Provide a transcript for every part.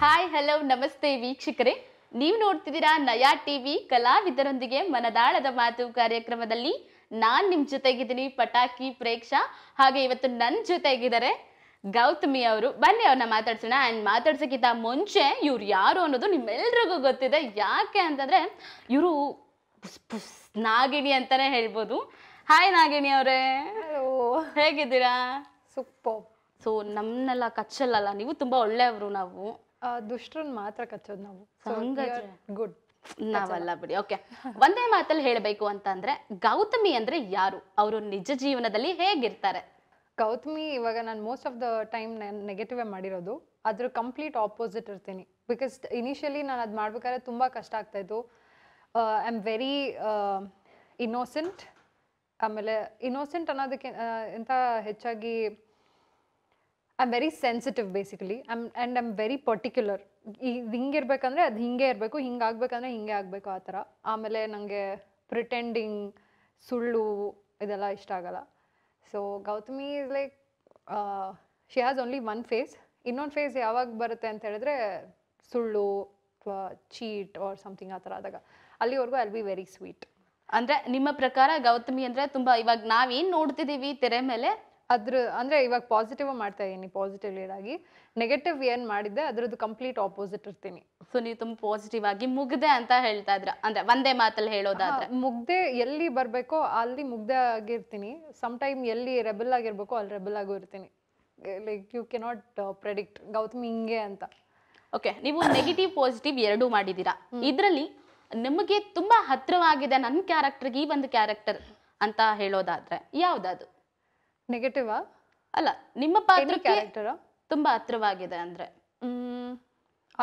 hi hello ನಮಸ್ತೆ ವೀಕ್ಷಕರೇ ನೀವು ನೋಡ್ತಿದ್ದೀರಾ ನಯಾ ಟಿವಿ ಕಲಾವಿದರೊಂದಿಗೆ ಮನದಾಳದ ಮಾತು ಕಾರ್ಯಕ್ರಮದಲ್ಲಿ ನಾನ್ ನಿಮ್ ಜೊತೆಗಿದ್ದೀನಿ ಪಟಾಕಿ ಪ್ರೇಕ್ಷಾ ಹಾಗೆ ಇವತ್ತು ನನ್ನ ಜೊತೆಗಿದ್ದಾರೆ ಗೌತಮಿ ಅವರು ಬನ್ನಿ ಅವ್ರನ್ನ ಮಾತಾಡ್ಸೋಣ ಆ್ಯಂಡ್ ಮಾತಾಡ್ಸೋಕ್ಕಿಂತ ಮುಂಚೆ ಇವ್ರು ಯಾರು ಅನ್ನೋದು ನಿಮ್ಮೆಲ್ರಿಗೂ ಗೊತ್ತಿದೆ ಯಾಕೆ ಅಂತಂದರೆ ಇವರು ನಾಗಿಣಿ ಅಂತಾನೆ ಹೇಳ್ಬೋದು ಹಾಯ್ ನಾಗಿಣಿ ಅವರೇ ಹೇಗಿದ್ದೀರಾ ಸೂಪರ್ ಸೊ ನಮ್ಮನ್ನೆಲ್ಲ ಕಚ್ಚಲ್ಲಲ್ಲ ನೀವು ತುಂಬ ಒಳ್ಳೆಯವರು ನಾವು ದುಷ್ಟ್ರನ್ ಮಾತ್ರ ಕಚ್ಚೋದು ನಾವು ಗುಡ್ ನಾವಲ್ಲ ಬಿಡಿ ಓಕೆ ಒಂದೇ ಮಾತಲ್ಲಿ ಹೇಳಬೇಕು ಅಂತಂದ್ರೆ ಗೌತಮಿ ಅಂದ್ರೆ ಯಾರು ಅವರು ನಿಜ ಜೀವನದಲ್ಲಿ ಹೇಗಿರ್ತಾರೆ ಗೌತಮಿ ಇವಾಗ ನಾನು ಮೋಸ್ಟ್ ಆಫ್ ದ ಟೈಮ್ ನಾನು ನೆಗೆಟಿವ್ ಮಾಡಿರೋದು ಅದ್ರ ಕಂಪ್ಲೀಟ್ ಆಪೋಸಿಟ್ ಇರ್ತೀನಿ ಬಿಕಾಸ್ ಇನಿಷಿಯಲಿ ನಾನು ಅದು ಮಾಡ್ಬೇಕಾದ್ರೆ ತುಂಬ ಕಷ್ಟ ಆಗ್ತಾ ಇತ್ತು ಐ ಆಮ್ ವೆರಿ ಇನ್ನೋಸೆಂಟ್ ಆಮೇಲೆ ಇನ್ನೋಸೆಂಟ್ ಅನ್ನೋದಕ್ಕೆ ಎಂತ ಹೆಚ್ಚಾಗಿ I'm very sensitive basically I'm and I'm very particular ಇದು ಹಿಂಗೆ ಇರಬೇಕಂದ್ರೆ ಅದು ಹಿಂಗೆ ಇರಬೇಕು ಹಿಂಗೆ ಆಗಬೇಕಂದ್ರೆ ಹಿಂಗೆ ಆಗಬೇಕು ಆ ಥರ ಆಮೇಲೆ ನನಗೆ ಪ್ರಿಟೆಂಡಿಂಗ್ ಸುಳ್ಳು ಇದೆಲ್ಲ ಇಷ್ಟ ಆಗಲ್ಲ so Gautami is like she has only one face ಇನ್ನೊಂದು ಫೇಸ್ ಯಾವಾಗ ಬರುತ್ತೆ ಅಂತ ಹೇಳಿದ್ರೆ ಸುಳ್ಳು ಅಥವಾ ಚೀಟ್ ಆರ್ ಸಮಥಿಂಗ್ ಆ ಥರ ಆದಾಗ ಅಲ್ಲಿವರೆಗೂ ಐಲ್ ಬಿ ವೆರಿ ಸ್ವೀಟ್ ಅಂದರೆ ನಿಮ್ಮ ಪ್ರಕಾರ ಗೌತಮಿ ಅಂದರೆ ತುಂಬ ಇವಾಗ ನಾವೇನು ನೋಡ್ತಿದ್ದೀವಿ ತೆರೆ ಮೇಲೆ ಅದ್ರ ಅಂದ್ರೆ ಇವಾಗ ಪಾಸಿಟಿವ್ ಮಾಡ್ತಾ ಇದ್ದೀನಿ ಪಾಸಿಟಿವ್ ಲೀಡ್ ಆಗಿ ನೆಗೆಟಿವ್ ಏನ್ ಮಾಡಿದ್ದೆ ಅದ್ರದ್ದು ಕಂಪ್ಲೀಟ್ ಆಪೋಸಿಟ್ ಇರ್ತೀನಿ ಸೊ ನೀವು ತುಂಬ ಪಾಸಿಟಿವ್ ಆಗಿ ಮುಗ್ದೆ ಅಂತ ಹೇಳ್ತಾ ಇದ್ರ ಅಂದ್ರೆ ಒಂದೇ ಮಾತಲ್ಲಿ ಹೇಳೋದಾದ್ರೆ ಮುಗ್ದೆ ಎಲ್ಲಿ ಬರ್ಬೇಕೋ ಅಲ್ಲಿ ಮುಗ್ದೆ ಆಗಿರ್ತೀನಿ ಟೈಮ್ ಎಲ್ಲಿ ರೆಬಲ್ ಆಗಿರ್ಬೇಕೋ ಅಲ್ಲಿ ರೆಬಲ್ ಆಗು ಇರ್ತೀನಿ like you cannot predict Gautam ಹಿಂಗೆ ಅಂತ ಓಕೆ ನೀವು ನೆಗೆಟಿವ್ ಪಾಸಿಟಿವ್ ಎರಡು ಮಾಡಿದ್ದೀರಾ ಇದರಲ್ಲಿ ನಿಮಗೆ ತುಂಬಾ ಹತ್ರವಾಗಿದೆ ನನ್ನ ಕ್ಯಾರೆಕ್ಟರ್ಗೆ ಈ ಒಂದು ಕ್ಯಾರೆಕ್ಟರ್ ಅಂತ ಹೇಳೋದಾದ್ರೆ ಯಾವ್ದಾದ್ರು ನೆಗೆಟಿವ್ ಅಲ್ಲ ನಿಮ್ಮ ಪಾತ್ರಕ್ಕೆ ತುಂಬಾ ಹತ್ರವಾಗಿದೆ ಅಂದ್ರೆ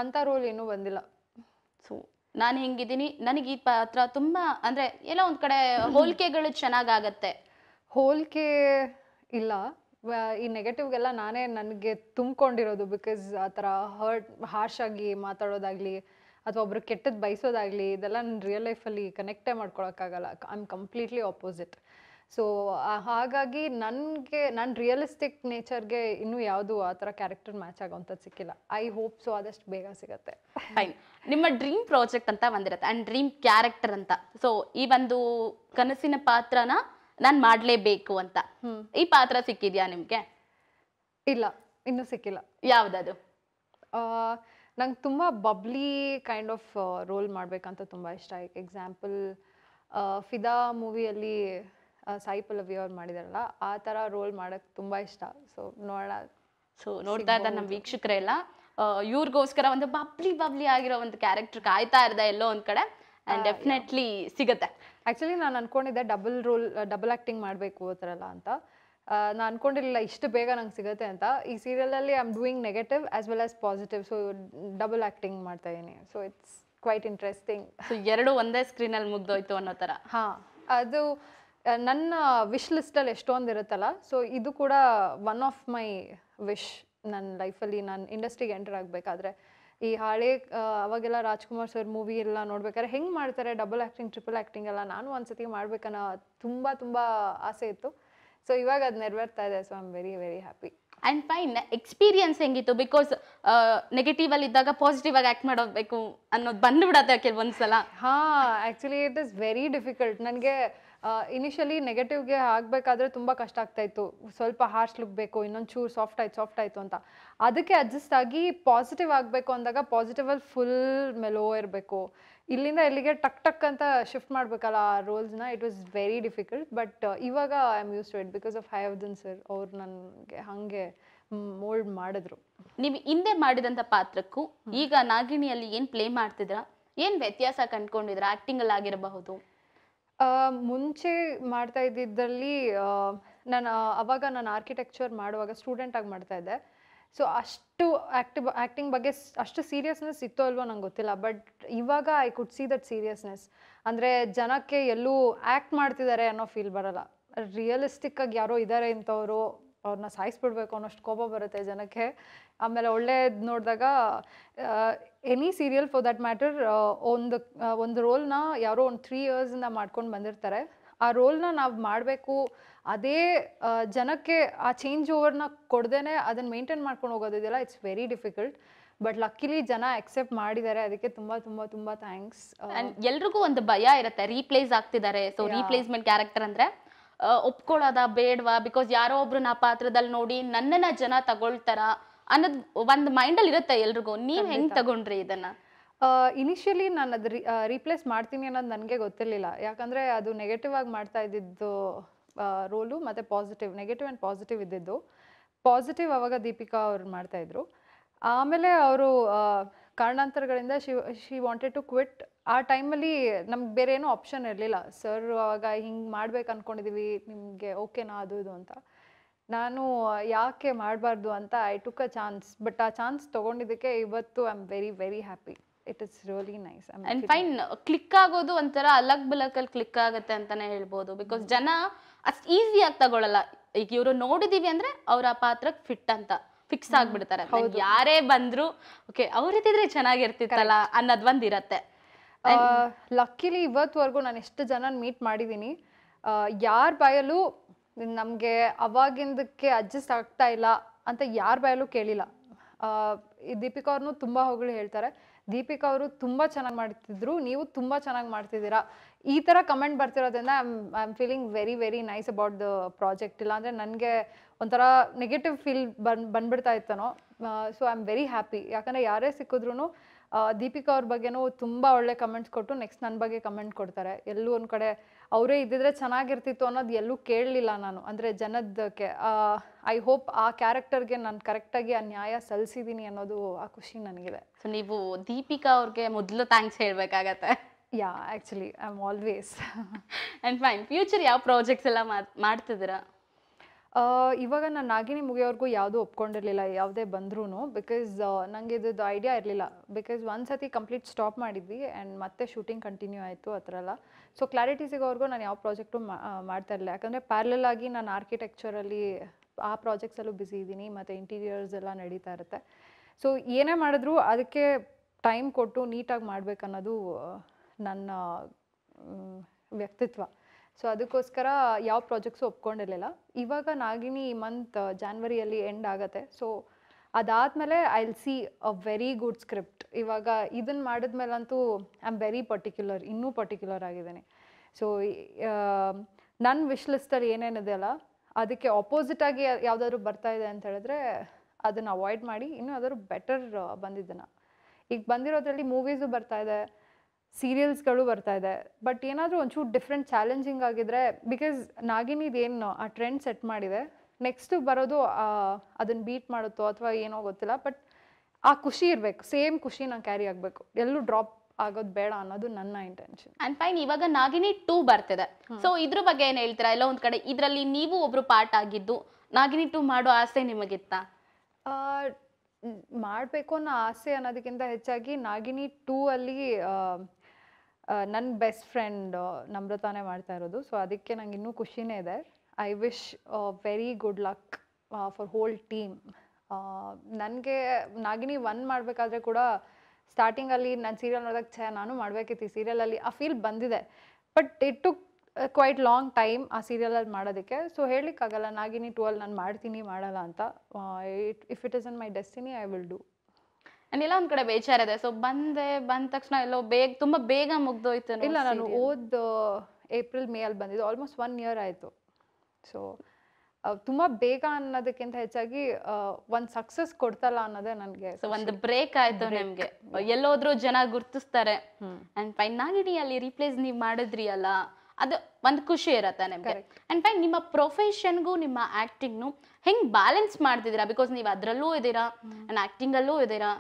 ಅಂತ ರೋಲ್ ಏನು ಬಂದಿಲ್ಲ ಸೊ ನಾನು ಹೆಂಗಿದ್ದೀನಿ ನನಗೆ ಈ ಪಾತ್ರ ತುಂಬಾ ಅಂದ್ರೆ ಎಲ್ಲ ಒಂದ್ ಕಡೆ ಹೋಲಿಕೆಗಳು ಚೆನ್ನಾಗಾಗತ್ತೆ ಹೋಲಿಕೆ ಇಲ್ಲ ಈ ನೆಗೆಟಿವ್ಗೆಲ್ಲ ನಾನೇ ನನಗೆ ತುಂಬಿಕೊಂಡಿರೋದು ಬಿಕಾಸ್ ಆ ಥರ ಹರ್ಟ್ ಹಾರ್ಶ್ ಆಗಿ ಮಾತಾಡೋದಾಗ್ಲಿ ಅಥವಾ ಒಬ್ರು ಕೆಟ್ಟದ್ದು ಬಯಸೋದಾಗ್ಲಿ ಇದೆಲ್ಲ ನನ್ನ ರಿಯಲ್ ಲೈಫಲ್ಲಿ ಕನೆಕ್ಟೇ ಮಾಡ್ಕೊಳಕ್ಕಾಗಲ್ಲ I am completely opposite so ಹಾಗಾಗಿ ನನಗೆ ನನ್ನ ರಿಯಲಿಸ್ಟಿಕ್ ನೇಚರ್ಗೆ ಇನ್ನೂ ಯಾವುದು ಆ ಥರ ಕ್ಯಾರೆಕ್ಟರ್ ಮ್ಯಾಚ್ ಆಗೋಂಥದ್ದು ಸಿಕ್ಕಿಲ್ಲ ಐ ಹೋಪ್ ಸೊ ಆದಷ್ಟು ಬೇಗ ಸಿಗುತ್ತೆ ಫೈನ್ ನಿಮ್ಮ ಡ್ರೀಮ್ ಪ್ರಾಜೆಕ್ಟ್ ಅಂತ ಬಂದಿರುತ್ತೆ ಆ್ಯಂಡ್ ಡ್ರೀಮ್ ಕ್ಯಾರೆಕ್ಟರ್ ಅಂತ ಸೊ ಈ ಒಂದು ಕನಸಿನ ಪಾತ್ರನ ನಾನು ಮಾಡಲೇಬೇಕು ಅಂತ ಈ ಪಾತ್ರ ಸಿಕ್ಕಿದ್ಯಾ ನಿಮಗೆ ಇಲ್ಲ ಇನ್ನೂ ಸಿಕ್ಕಿಲ್ಲ ಯಾವುದದು ನಂಗೆ ತುಂಬ ಬಬ್ಲಿ ಕೈಂಡ್ ಆಫ್ ರೋಲ್ ಮಾಡಬೇಕಂತ ತುಂಬ ಇಷ್ಟ ಎಕ್ಸಾಂಪಲ್ ಫಿದಾ ಮೂವಿಯಲ್ಲಿ ಸಾಯಿ ಪಲ್ಲವಿ ಅವ್ರು ಮಾಡಿದಾರಲ್ಲ ಆ ತರ ರೋಲ್ ಮಾಡಕ್ ತುಂಬಾ ಇಷ್ಟ ಸೊ ನೋಡೋಣ ಸೊ ನೋಡ್ತಾ ಇದ್ದಾರೆ ನಮ್ಮ ವೀಕ್ಷಕರೆಲ್ಲ ಇವ್ರಿಗೋಸ್ಕರ ಒಂದು ಬಬ್ಲಿ ಬಬ್ಲಿ ಆಗಿರೋ ಒಂದು ಕ್ಯಾರೆಕ್ಟರ್ ಕಾಯ್ತಾ ಇರ್ದೆ ಎಲ್ಲೋ ಒಂದು ಕಡೆ ಆ್ಯಂಡ್ ಡೆಫಿನೆಟ್ಲಿ ಸಿಗುತ್ತೆ ಆ್ಯಕ್ಚುಲಿ ನಾನು ಅನ್ಕೊಂಡಿದ್ದೆ ಡಬಲ್ ರೋಲ್ ಡಬಲ್ ಆ್ಯಕ್ಟಿಂಗ್ ಮಾಡಬೇಕು ಆ ಥರ ಅಂತ ನಾನು ಅನ್ಕೊಂಡಿರಲಿಲ್ಲ ಇಷ್ಟು ಬೇಗ ನಂಗೆ ಸಿಗುತ್ತೆ ಅಂತ ಈ ಸೀರಿಯಲಲ್ಲಿ I am doing negative as well as positive so double acting ಮಾಡ್ತಾ ಇದ್ದೀನಿ so it's quite interesting so ಎರಡು ಒಂದೇ ಸ್ಕ್ರೀನಲ್ಲಿ ಮುಗ್ದೋಯ್ತು ಅನ್ನೋ ಥರ ಹಾಂ ಅದು ನನ್ನ ವಿಶ್ ಲಿಸ್ಟಲ್ಲಿ ಎಷ್ಟೊಂದು ಇರುತ್ತಲ್ಲ ಸೊ ಇದು ಕೂಡ ಒನ್ ಆಫ್ ಮೈ ವಿಶ್ ನನ್ನ ಲೈಫಲ್ಲಿ ನಾನು ಇಂಡಸ್ಟ್ರಿಗೆ ಎಂಟರ್ ಆಗಬೇಕಾದ್ರೆ ಈ ಹಾಳೆ ಅವಾಗೆಲ್ಲ ರಾಜ್ಕುಮಾರ್ ಸರ್ ಮೂವಿ ಎಲ್ಲ ನೋಡ್ಬೇಕಾದ್ರೆ ಹೆಂಗೆ ಮಾಡ್ತಾರೆ ಡಬಲ್ ಆ್ಯಕ್ಟಿಂಗ್ ಟ್ರಿಪಲ್ ಆ್ಯಕ್ಟಿಂಗ್ ಎಲ್ಲ ನಾನು ಒಂದ್ಸತಿ ಮಾಡ್ಬೇಕನ್ನೋ ತುಂಬ ತುಂಬ ಆಸೆ ಇತ್ತು ಸೊ ಇವಾಗ ಅದು ನೆರವೇರ್ತಾ ಇದೆ so I am very very happy and fine experience ಹೆಂಗಿತ್ತು ಬಿಕಾಸ್ ಅಲ್ಲಿ ಇದ್ದಾಗ ಪಾಸಿಟಿವ್ ಆಗಿ ಆ್ಯಕ್ಟ್ ಮಾಡಬೇಕು ಅನ್ನೋದು ಬಂದ್ಬಿಡತ್ತೆ ಕೆಲವೊಂದ್ಸಲ ಸಲ ಹಾಂ actually it is very difficult ನನಗೆ ಇನಿಷಿಯಲಿ ನೆಗೆಟಿವ್ಗೆ ಆಗಬೇಕಾದ್ರೆ ತುಂಬ ಕಷ್ಟ ಆಗ್ತಾಯಿತ್ತು ಸ್ವಲ್ಪ ಹಾರ್ಶ್ ಲುಕ್ ಬೇಕು ಇನ್ನೊಂದು ಚೂರು ಸಾಫ್ಟ್ ಆಯ್ತು ಸಾಫ್ಟ್ ಆಯಿತು ಅಂತ ಅದಕ್ಕೆ ಅಡ್ಜಸ್ಟ್ ಆಗಿ ಪಾಸಿಟಿವ್ ಆಗಬೇಕು ಅಂದಾಗ ಅಲ್ಲಿ ಫುಲ್ ಮೆಲೋ ಇರಬೇಕು ಇಲ್ಲಿಂದ ಇಲ್ಲಿಗೆ ಟಕ್ ಟಕ್ ಅಂತ ಶಿಫ್ಟ್ ಮಾಡಬೇಕಲ್ಲ ಆ ರೋಲ್ಸ್ನ it was very difficult but ಇವಾಗ I am use to it because of ಅವ್ದನ್ ಸರ್ ಅವ್ರು ನನಗೆ ಹಾಗೆ ಮೋಲ್ಡ್ ಮಾಡಿದ್ರು ನೀವು ಹಿಂದೆ ಮಾಡಿದಂಥ ಪಾತ್ರಕ್ಕೂ ಈಗ ನಾಗಿಣಿಯಲ್ಲಿ ಏನು ಪ್ಲೇ ಮಾಡ್ತಿದ್ರಾ ಏನು ವ್ಯತ್ಯಾಸ ಕಂಡ್ಕೊಂಡಿದ್ರ ಆ್ಯಕ್ಟಿಂಗಲ್ಲಿ ಆಗಿರಬಹುದು ಮುಂಚೆ ಮಾಡ್ತಾ ಇದ್ದಿದ್ದಲ್ಲಿ ನಾನು ಅವಾಗ ನಾನು ಆರ್ಕಿಟೆಕ್ಚರ್ ಮಾಡುವಾಗ ಸ್ಟೂಡೆಂಟ್ ಆಗಿ ಮಾಡ್ತಾ ಇದ್ದೆ ಸೊ ಅಷ್ಟು ಆ್ಯಕ್ಟಿ ಆ್ಯಕ್ಟಿಂಗ್ ಬಗ್ಗೆ ಅಷ್ಟು ಸೀರಿಯಸ್ನೆಸ್ ಇತ್ತೋ ಅಲ್ವೋ ನಂಗೆ ಗೊತ್ತಿಲ್ಲ ಬಟ್ ಇವಾಗ I could see that seriousness ಅಂದರೆ ಜನಕ್ಕೆ ಎಲ್ಲೂ ಆ್ಯಕ್ಟ್ ಮಾಡ್ತಿದ್ದಾರೆ ಅನ್ನೋ ಫೀಲ್ ಬರಲ್ಲ ರಿಯಲಿಸ್ಟಿಕ್ ಆಗಿ ಯಾರೋ ಇದ್ದಾರೆ ಇಂಥವ್ರು ಅವ್ರನ್ನ ಸಾಯಿಸ್ಬಿಡ್ಬೇಕು ಅನ್ನೋಷ್ಟು ಕೋಪ ಬರುತ್ತೆ ಜನಕ್ಕೆ ಆಮೇಲೆ ಒಳ್ಳೆಯದು ನೋಡಿದಾಗ any serial for that matter ಒಂದು ಒಂದು ರೋಲ್ನ ಯಾರೋ ಒಂದು ತ್ರೀ ಇಯರ್ಸಿಂದ ಮಾಡ್ಕೊಂಡು ಬಂದಿರ್ತಾರೆ ಆ ರೋಲ್ನ ನಾವು ಮಾಡಬೇಕು ಅದೇ ಜನಕ್ಕೆ ಆ ಚೇಂಜ್ ಓವರ್ನ ಕೊಡ್ದೇ ಅದನ್ನು ಮೇಂಟೈನ್ ಮಾಡ್ಕೊಂಡು ಹೋಗೋದಿದೆಯಲ್ಲ it's very difficult but luckily ಜನ ಅಕ್ಸೆಪ್ಟ್ ಮಾಡಿದ್ದಾರೆ ಅದಕ್ಕೆ ತುಂಬ ತುಂಬ ತುಂಬ ಥ್ಯಾಂಕ್ಸ್ ಎಲ್ರಿಗೂ ಒಂದು ಭಯ ಇರುತ್ತೆ ರೀಪ್ಲೇಸ್ ಆಗ್ತಿದ್ದಾರೆ ಸೊ ರೀಪ್ಲೇಸ್ಮೆಂಟ್ ಕ್ಯಾರೆಕ್ಟರ್ ಅಂದರೆ ಒಪ್ಕೊಳ್ಳೋದ ಬೇಡವಾ ಬಿಕಾಸ್ ಯಾರೋ ಒಬ್ರು ನಾ ಪಾತ್ರದಲ್ಲಿ ನೋಡಿ ನನ್ನನ್ನ ಜನ ತಗೊಳ್ತಾರ ಅನ್ನೋದ್ ಒಂದ್ ಮೈಂಡಲ್ಲಿ ಇರುತ್ತೆ ಎಲ್ರಿಗೂ ನೀವ್ ಹೆಂಗ್ ತಗೊಂಡ್ರಿ ಇದನ್ನ ಇನಿಷಿಯಲಿ ನಾನು ಅದು ರೀಪ್ಲೇಸ್ ಮಾಡ್ತೀನಿ ಅನ್ನೋದು ನನಗೆ ಗೊತ್ತಿರಲಿಲ್ಲ ಯಾಕಂದರೆ ಅದು ನೆಗೆಟಿವ್ ಆಗಿ ಮಾಡ್ತಾ ಇದ್ದಿದ್ದು ರೋಲು ಮತ್ತು ಪಾಸಿಟಿವ್ ನೆಗೆಟಿವ್ ಆ್ಯಂಡ್ ಪಾಸಿಟಿವ್ ಇದ್ದಿದ್ದು ಪಾಸಿಟಿವ್ ಅವಾಗ ದೀಪಿಕಾ ಅವ್ರು ಮಾಡ್ತಾಯಿದ್ರು ಆಮೇಲೆ ಅವರು ಕಾರಣಾಂತರಗಳಿಂದ she she wanted to quit ಆ ಟೈಮಲ್ಲಿ ನಮ್ಗೆ ಬೇರೆ ಏನೂ ಆಪ್ಷನ್ ಇರಲಿಲ್ಲ ಸರ್ ಆವಾಗ ಹಿಂಗೆ ಮಾಡ್ಬೇಕು ಅಂದ್ಕೊಂಡಿದ್ದೀವಿ ನಿಮಗೆ ಓಕೆನಾ ಅದು ಇದು ಅಂತ ನಾನು ಯಾಕೆ ಮಾಡಬಾರ್ದು ಅಂತ I took a chance but ಆ ಚಾನ್ಸ್ ತೊಗೊಂಡಿದ್ದಕ್ಕೆ ಇವತ್ತು I am very very happy it is really nice and fine click ಆಗೋದು ಒಂಥರ ಅಲಗ್ ಬಲಕಲ್ಲಿ ಕ್ಲಿಕ್ ಆಗುತ್ತೆ ಅಂತಾನೆ ಹೇಳ್ಬೋದು ಬಿಕಾಸ್ ಜನ ಅಷ್ಟು ಈಸಿಯಾಗಿ ತಗೊಳ್ಳಲ್ಲ ಈಗ ಇವರು ನೋಡಿದ್ದೀವಿ ಅಂದರೆ ಅವರ ಆ ಪಾತ್ರಕ್ಕೆ ಫಿಟ್ ಅಂತ ಫಿಕ್ಸ್ ಆಗ್ಬಿಡ್ತಾರೆ ಯಾರೇ ಬಂದ್ರು ಓಕೆ ಅವ್ರಿದ್ರೆ ಚೆನ್ನಾಗಿರ್ತಿತ್ತಲ್ಲ ಅನ್ನೋದ್ ಒಂದಿರತ್ತೆ ಲಕ್ಕಿಲಿ ಇವತ್ವರೆಗೂ ನಾನು ಎಷ್ಟು ಜನ ಮೀಟ್ ಮಾಡಿದ್ದೀನಿ ಯಾರ ಬಾಯಲ್ಲೂ ನಮಗೆ ಅವಾಗಿಂದಕ್ಕೆ ಅಡ್ಜಸ್ಟ್ ಆಗ್ತಾ ಇಲ್ಲ ಅಂತ ಯಾರ ಬಯಲು ಕೇಳಿಲ್ಲ ದೀಪಿಕಾ ಅವ್ರನ್ನೂ ತುಂಬಾ ಹೊಗಳು ಹೇಳ್ತಾರೆ ದೀಪಿಕಾ ಅವರು ತುಂಬ ಚೆನ್ನಾಗಿ ಮಾಡ್ತಿದ್ರು ನೀವು ತುಂಬ ಚೆನ್ನಾಗಿ ಮಾಡ್ತಿದ್ದೀರಾ ಈ ಥರ ಕಮೆಂಟ್ ಬರ್ತಿರೋದ್ರಿಂದ I am feeling very very nice about the project ಇಲ್ಲಾಂದರೆ ನನಗೆ ಒಂಥರ ನೆಗೆಟಿವ್ ಫೀಲ್ ಬನ್ ಬಂದ್ಬಿಡ್ತಾ ಇತ್ತನೋ so I am very happy ಯಾಕಂದರೆ ಯಾರೇ ಸಿಕ್ಕಿದ್ರು ದೀಪಿಕಾ ಅವ್ರ ಬಗ್ಗೆನೂ ತುಂಬ ಒಳ್ಳೆ ಕಮೆಂಟ್ಸ್ ಕೊಟ್ಟು ನೆಕ್ಸ್ಟ್ ನನ್ನ ಬಗ್ಗೆ ಕಮೆಂಟ್ ಕೊಡ್ತಾರೆ ಎಲ್ಲೂ ಒಂದ್ ಕಡೆ ಅವರೇ ಇದ್ದಿದ್ರೆ ಚೆನ್ನಾಗಿರ್ತಿತ್ತು ಅನ್ನೋದು ಎಲ್ಲೂ ಕೇಳಲಿಲ್ಲ ನಾನು ಅಂದರೆ ಜನದಕ್ಕೆ ಐ ಹೋಪ್ ಆ ಕ್ಯಾರೆಕ್ಟರ್ಗೆ ನಾನು ಕರೆಕ್ಟಾಗಿ ಆ ನ್ಯಾಯ ಸಲ್ಲಿಸಿದ್ದೀನಿ ಅನ್ನೋದು ಆ ಖುಷಿ ನನಗಿದೆ ಸೊ ನೀವು ದೀಪಿಕಾ ಅವ್ರಿಗೆ ಮೊದಲು ಥ್ಯಾಂಕ್ಸ್ ಹೇಳಬೇಕಾಗತ್ತೆ yeah actually I am always and fine future ಯಾವ ಪ್ರಾಜೆಕ್ಟ್ಸ್ ಎಲ್ಲ ಮಾಡ್ತಿದ್ದೀರಾ ಇವಾಗ ನಾನು ನಾಗಿನಿ ಮುಗಿಯೋವರೆಗೂ ಯಾವುದೂ ಒಪ್ಕೊಂಡಿರಲಿಲ್ಲ ಯಾವುದೇ ಬಂದ್ರೂ ಬಿಕಾಸ್ ನನಗೆ ಇದ್ದು ಐಡಿಯಾ ಇರಲಿಲ್ಲ ಬಿಕಾಸ್ ಒಂದು ಸತಿ ಕಂಪ್ಲೀಟ್ ಸ್ಟಾಪ್ ಮಾಡಿದ್ವಿ ಆ್ಯಂಡ್ ಮತ್ತೆ ಶೂಟಿಂಗ್ ಕಂಟಿನ್ಯೂ ಆಯಿತು ಆ ಎಲ್ಲ ಸೊ ಕ್ಲಾರಿಟಿ ಸಿಗೋವರೆಗೂ ನಾನು ಯಾವ ಪ್ರಾಜೆಕ್ಟು ಮಾಡ್ತಾ ಇರಲಿಲ್ಲ ಯಾಕಂದರೆ ಪ್ಯಾರಲಲ್ ಆಗಿ ನಾನು ಆರ್ಕಿಟೆಕ್ಚರಲ್ಲಿ ಆ ಪ್ರಾಜೆಕ್ಟ್ಸಲ್ಲೂ ಬಿಸಿ ಇದ್ದೀನಿ ಮತ್ತು ಇಂಟೀರಿಯರ್ಸ್ ಎಲ್ಲ ನಡೀತಾ ಇರುತ್ತೆ ಸೊ ಏನೇ ಮಾಡಿದ್ರು ಅದಕ್ಕೆ ಟೈಮ್ ಕೊಟ್ಟು ನೀಟಾಗಿ ಮಾಡಬೇಕನ್ನೋದು ನನ್ನ ವ್ಯಕ್ತಿತ್ವ ಸೊ ಅದಕ್ಕೋಸ್ಕರ ಯಾವ ಪ್ರಾಜೆಕ್ಟ್ಸು ಒಪ್ಕೊಂಡಿರಲಿಲ್ಲ ಇವಾಗ ನಾಗಿನಿ uh, ಈ ಮಂತ್ ಜಾನ್ವರಿಯಲ್ಲಿ ಎಂಡ್ ಆಗುತ್ತೆ ಸೊ ಅದಾದಮೇಲೆ I will see a very good script ಇವಾಗ ಇದನ್ನು ಮಾಡಿದ್ಮೇಲಂತೂ ಐ ಆಮ್ ವೆರಿ ಪರ್ಟಿಕ್ಯುಲರ್ ಇನ್ನೂ ಪರ್ಟಿಕ್ಯುಲರ್ ಆಗಿದ್ದೀನಿ ಸೊ ನನ್ನ ವಿಶ್ಲಿಸ್ಟಲ್ಲಿ ಏನೇನಿದೆ ಅಲ್ಲ ಅದಕ್ಕೆ ಆಗಿ ಯಾವುದಾದ್ರು ಬರ್ತಾ ಇದೆ ಅಂತ ಹೇಳಿದ್ರೆ ಅದನ್ನು ಅವಾಯ್ಡ್ ಮಾಡಿ ಇನ್ನೂ ಯಾವ್ದಾದ್ರು ಬೆಟರ್ ಬಂದಿದ್ದನ್ನು ಈಗ ಬಂದಿರೋದ್ರಲ್ಲಿ ಮೂವೀಸು ಬರ್ತಾ ಇದೆ ಸೀರಿಯಲ್ಸ್ಗಳು ಬರ್ತಾ ಇದೆ ಬಟ್ ಏನಾದರೂ ಒಂಚೂರು ಡಿಫ್ರೆಂಟ್ ಚಾಲೆಂಜಿಂಗ್ ಆಗಿದ್ರೆ ಬಿಕಾಸ್ ನಾಗಿನಿದೇನು ಆ ಟ್ರೆಂಡ್ ಸೆಟ್ ಮಾಡಿದೆ ನೆಕ್ಸ್ಟ್ ಬರೋದು ಅದನ್ನು ಬೀಟ್ ಮಾಡುತ್ತೋ ಅಥವಾ ಏನೋ ಗೊತ್ತಿಲ್ಲ ಬಟ್ ಆ ಖುಷಿ ಇರಬೇಕು ಸೇಮ್ ಖುಷಿ ನಾನು ಕ್ಯಾರಿ ಆಗಬೇಕು ಎಲ್ಲೂ ಡ್ರಾಪ್ ಆಗೋದು ಬೇಡ ಅನ್ನೋದು ನನ್ನ ಇಂಟೆನ್ಷನ್ ಅಂಡ್ ಫೈನ್ ಇವಾಗ ನಾಗಿನಿ ಟೂ ಬರ್ತಿದೆ ಸೊ ಇದ್ರ ಬಗ್ಗೆ ಏನು ಹೇಳ್ತೀರಾ ಎಲ್ಲ ಒಂದು ಕಡೆ ಇದರಲ್ಲಿ ನೀವು ಒಬ್ರು ಪಾರ್ಟ್ ಆಗಿದ್ದು ನಾಗಿನಿ ಟೂ ಮಾಡೋ ಆಸೆ ನಿಮಗಿತ್ತ ಮಾಡಬೇಕು ಅನ್ನೋ ಆಸೆ ಅನ್ನೋದಕ್ಕಿಂತ ಹೆಚ್ಚಾಗಿ ನಾಗಿನಿ ಟೂ ಅಲ್ಲಿ ನನ್ನ ಬೆಸ್ಟ್ ಫ್ರೆಂಡ್ ನಮ್ರತಾನೇ ಮಾಡ್ತಾ ಇರೋದು ಸೊ ಅದಕ್ಕೆ ನಂಗೆ ಇನ್ನೂ ಖುಷಿನೇ ಇದೆ I wish very good luck for whole team ನನಗೆ ನಾಗಿನಿ ಒನ್ ಮಾಡಬೇಕಾದ್ರೆ ಕೂಡ ಸ್ಟಾರ್ಟಿಂಗಲ್ಲಿ ನನ್ನ ಸೀರಿಯಲ್ ನೋಡೋಕ್ಕೆ ಛೇ ನಾನು ಮಾಡಬೇಕಿತ್ತು ಈ ಸೀರಿಯಲಲ್ಲಿ ಆ ಫೀಲ್ ಬಂದಿದೆ but it to quite long time ಆ ಸೀರಿಯಲಲ್ಲಿ ಮಾಡೋದಕ್ಕೆ ಸೊ ಹೇಳಲಿಕ್ಕಾಗಲ್ಲ ನಾಗಿನಿ ಟುವೆಲ್ ನಾನು ಮಾಡ್ತೀನಿ ಮಾಡಲ್ಲ ಅಂತ it if it is on my destiny I will do ನಾನು ಎಲ್ಲ ಒಂದ್ ಕಡೆ ಇದೆ ಸೊ ಬಂದೆ ಬಂದ ತಕ್ಷಣ ಎಲ್ಲೋ ಬೇಗ ತುಂಬಾ ಬೇಗ ಮುಗ್ದೋಯ್ತು ಇಲ್ಲ ನಾನು ಓದ್ ಏಪ್ರಿಲ್ ಮೇ ಅಲ್ಲಿ ಬಂದಿದ್ದು ಆಲ್ಮೋಸ್ಟ್ ಒನ್ ಇಯರ್ ಆಯ್ತು ಸೊ ತುಂಬಾ ಬೇಗ ಅನ್ನೋದಕ್ಕಿಂತ ಹೆಚ್ಚಾಗಿ ಒಂದ್ ಸಕ್ಸಸ್ ಕೊಡ್ತಲ್ಲ ಅನ್ನೋದೇ ನನ್ಗೆ ಸೊ ಒಂದು ಬ್ರೇಕ್ ಆಯ್ತು ನಿಮ್ಗೆ ಎಲ್ಲೋದ್ರೂ ಜನ ಗುರ್ತಿಸ್ತಾರೆ ಅಂಡ್ ಫೈನ್ ಅಲ್ಲಿ ರಿಪ್ಲೇಸ್ ನೀವ್ ಮಾಡಿದ್ರಿ ಅಲ್ಲ ಅದು ಒಂದು ಖುಷಿ ಇರತ್ತೆ ನಿಮ್ಗೆ ಅಂಡ್ ಫೈನ್ ನಿಮ್ಮ ಪ್ರೊಫೆಷನ್ಗೂ ನಿಮ್ಮ ಆಕ್ಟಿಂಗ್ನು ಹೆಂಗ್ ಬ್ಯಾಲೆನ್ಸ್ ಮಾಡ್ತಿದ್ದೀರಾ ಬಿಕಾಸ್ ನೀವು ಅದ್ರಲ್ಲೂ ಇದ್ದೀರಾ ಅಂಡ್ ಅಲ್ಲೂ ಇದ್ದೀರಾ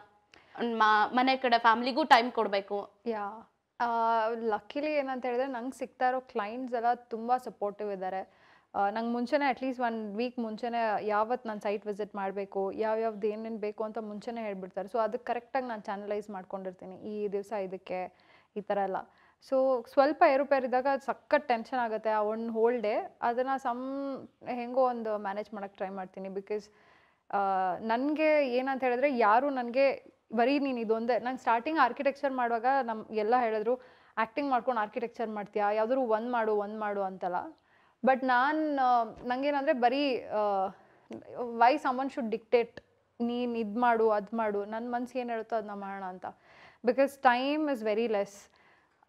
ಮನೆ ಕಡೆ ಫ್ಯಾಮಿಲಿಗೂ ಟೈಮ್ ಕೊಡಬೇಕು ಯಾ ಲಕ್ಕಿಲಿ ಏನಂತ ಹೇಳಿದ್ರೆ ನಂಗೆ ಸಿಗ್ತಾ ಇರೋ ಕ್ಲೈಂಟ್ಸ್ ಎಲ್ಲ ತುಂಬ ಸಪೋರ್ಟಿವ್ ಇದ್ದಾರೆ ನಂಗೆ ಮುಂಚೆನೇ ಅಟ್ಲೀಸ್ಟ್ ಒನ್ ವೀಕ್ ಮುಂಚೆನೆ ಯಾವತ್ತು ನಾನು ಸೈಟ್ ವಿಸಿಟ್ ಮಾಡಬೇಕು ಯಾವ್ಯಾವ್ದು ಏನೇನು ಬೇಕು ಅಂತ ಮುಂಚೆನೇ ಹೇಳ್ಬಿಡ್ತಾರೆ ಸೊ ಅದಕ್ಕೆ ಕರೆಕ್ಟಾಗಿ ನಾನು ಚಾನಲೈಸ್ ಮಾಡ್ಕೊಂಡಿರ್ತೀನಿ ಈ ದಿವಸ ಇದಕ್ಕೆ ಈ ಥರ ಎಲ್ಲ ಸೊ ಸ್ವಲ್ಪ ಏರುಪೇರ್ ಇದ್ದಾಗ ಸಖತ್ ಟೆನ್ಷನ್ ಆಗುತ್ತೆ ಆ ಒನ್ ಹೋಲ್ ಡೇ ಅದನ್ನು ಸಮ್ ಹೆಂಗೋ ಒಂದು ಮ್ಯಾನೇಜ್ ಮಾಡೋಕ್ಕೆ ಟ್ರೈ ಮಾಡ್ತೀನಿ ಬಿಕಾಸ್ ನನಗೆ ಏನಂತ ಹೇಳಿದ್ರೆ ಯಾರು ನನಗೆ ಬರೀ ನೀನು ಇದೊಂದೇ ನಾನು ಸ್ಟಾರ್ಟಿಂಗ್ ಆರ್ಕಿಟೆಕ್ಚರ್ ಮಾಡುವಾಗ ನಮ್ಮ ಎಲ್ಲ ಹೇಳಿದ್ರು ಆ್ಯಕ್ಟಿಂಗ್ ಮಾಡ್ಕೊಂಡು ಆರ್ಕಿಟೆಕ್ಚರ್ ಮಾಡ್ತೀಯಾ ಯಾವುದಾದ್ರು ಒಂದು ಮಾಡು ಒಂದು ಮಾಡು ಅಂತಲ್ಲ ಬಟ್ ನಾನು ನನಗೇನಂದರೆ ಬರೀ ವೈ ಸಮನ್ ಶುಡ್ ಡಿಕ್ಟೇಟ್ ನೀನು ಇದು ಮಾಡು ಅದು ಮಾಡು ನನ್ನ ಮನ್ಸು ಏನು ಹೇಳುತ್ತೋ ಅದನ್ನ ಮಾಡೋಣ ಅಂತ because time is very less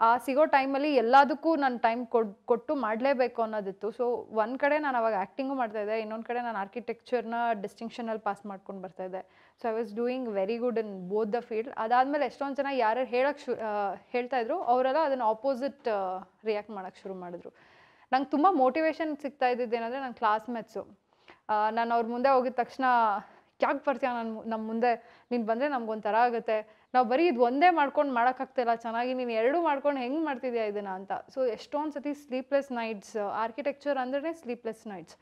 ಆ ಸಿಗೋ ಟೈಮಲ್ಲಿ ಎಲ್ಲದಕ್ಕೂ ನಾನು ಟೈಮ್ ಕೊಡ್ ಕೊಟ್ಟು ಮಾಡಲೇಬೇಕು ಅನ್ನೋದಿತ್ತು ಸೊ ಒಂದು ಕಡೆ ನಾನು ಅವಾಗ ಆ್ಯಕ್ಟಿಂಗು ಮಾಡ್ತಾಯಿದ್ದೆ ಇನ್ನೊಂದು ಕಡೆ ನಾನು ಆರ್ಕಿಟೆಕ್ಚರ್ನ ಡಿಸ್ಟಿಂಕ್ಷನಲ್ಲಿ ಪಾಸ್ ಮಾಡ್ಕೊಂಡು ಬರ್ತಾಯಿದ್ದೆ so I was doing very good in both the field ಅದಾದಮೇಲೆ ಎಷ್ಟೊಂದು ಜನ ಯಾರು ಹೇಳೋಕ್ಕೆ ಶು ಇದ್ರು ಅವರೆಲ್ಲ ಅದನ್ನು ಆಪೋಸಿಟ್ ರಿಯಾಕ್ಟ್ ಮಾಡೋಕ್ಕೆ ಶುರು ಮಾಡಿದ್ರು ನಂಗೆ ತುಂಬ ಮೋಟಿವೇಶನ್ ಸಿಗ್ತಾ ಇದ್ದಿದ್ದೇನೆಂದರೆ ನನ್ನ ಕ್ಲಾಸ್ಮೇಟ್ಸು ನಾನು ಅವ್ರ ಮುಂದೆ ಹೋಗಿದ ತಕ್ಷಣ ಯಾಕೆ ಬರ್ತೀಯ ನಾನು ನಮ್ಮ ಮುಂದೆ ನೀನು ಬಂದರೆ ನಮ್ಗೊಂಥರ ಆಗುತ್ತೆ ನಾವು ಬರೀ ಇದು ಒಂದೇ ಮಾಡ್ಕೊಂಡು ಮಾಡೋಕ್ಕಾಗ್ತಿಲ್ಲ ಚೆನ್ನಾಗಿ ನೀನು ಎರಡೂ ಮಾಡ್ಕೊಂಡು ಹೆಂಗೆ ಮಾಡ್ತಿದ್ಯಾ ಇದನ್ನು ಅಂತ ಸೊ ಎಷ್ಟೊಂದು ಸತಿ ಸ್ಲೀಪ್ಲೆಸ್ ನೈಟ್ಸ್ ಆರ್ಕಿಟೆಕ್ಚರ್ ಅಂದ್ರೆ ಸ್ಲೀಪ್ಲೆಸ್ ನೈಟ್ಸ್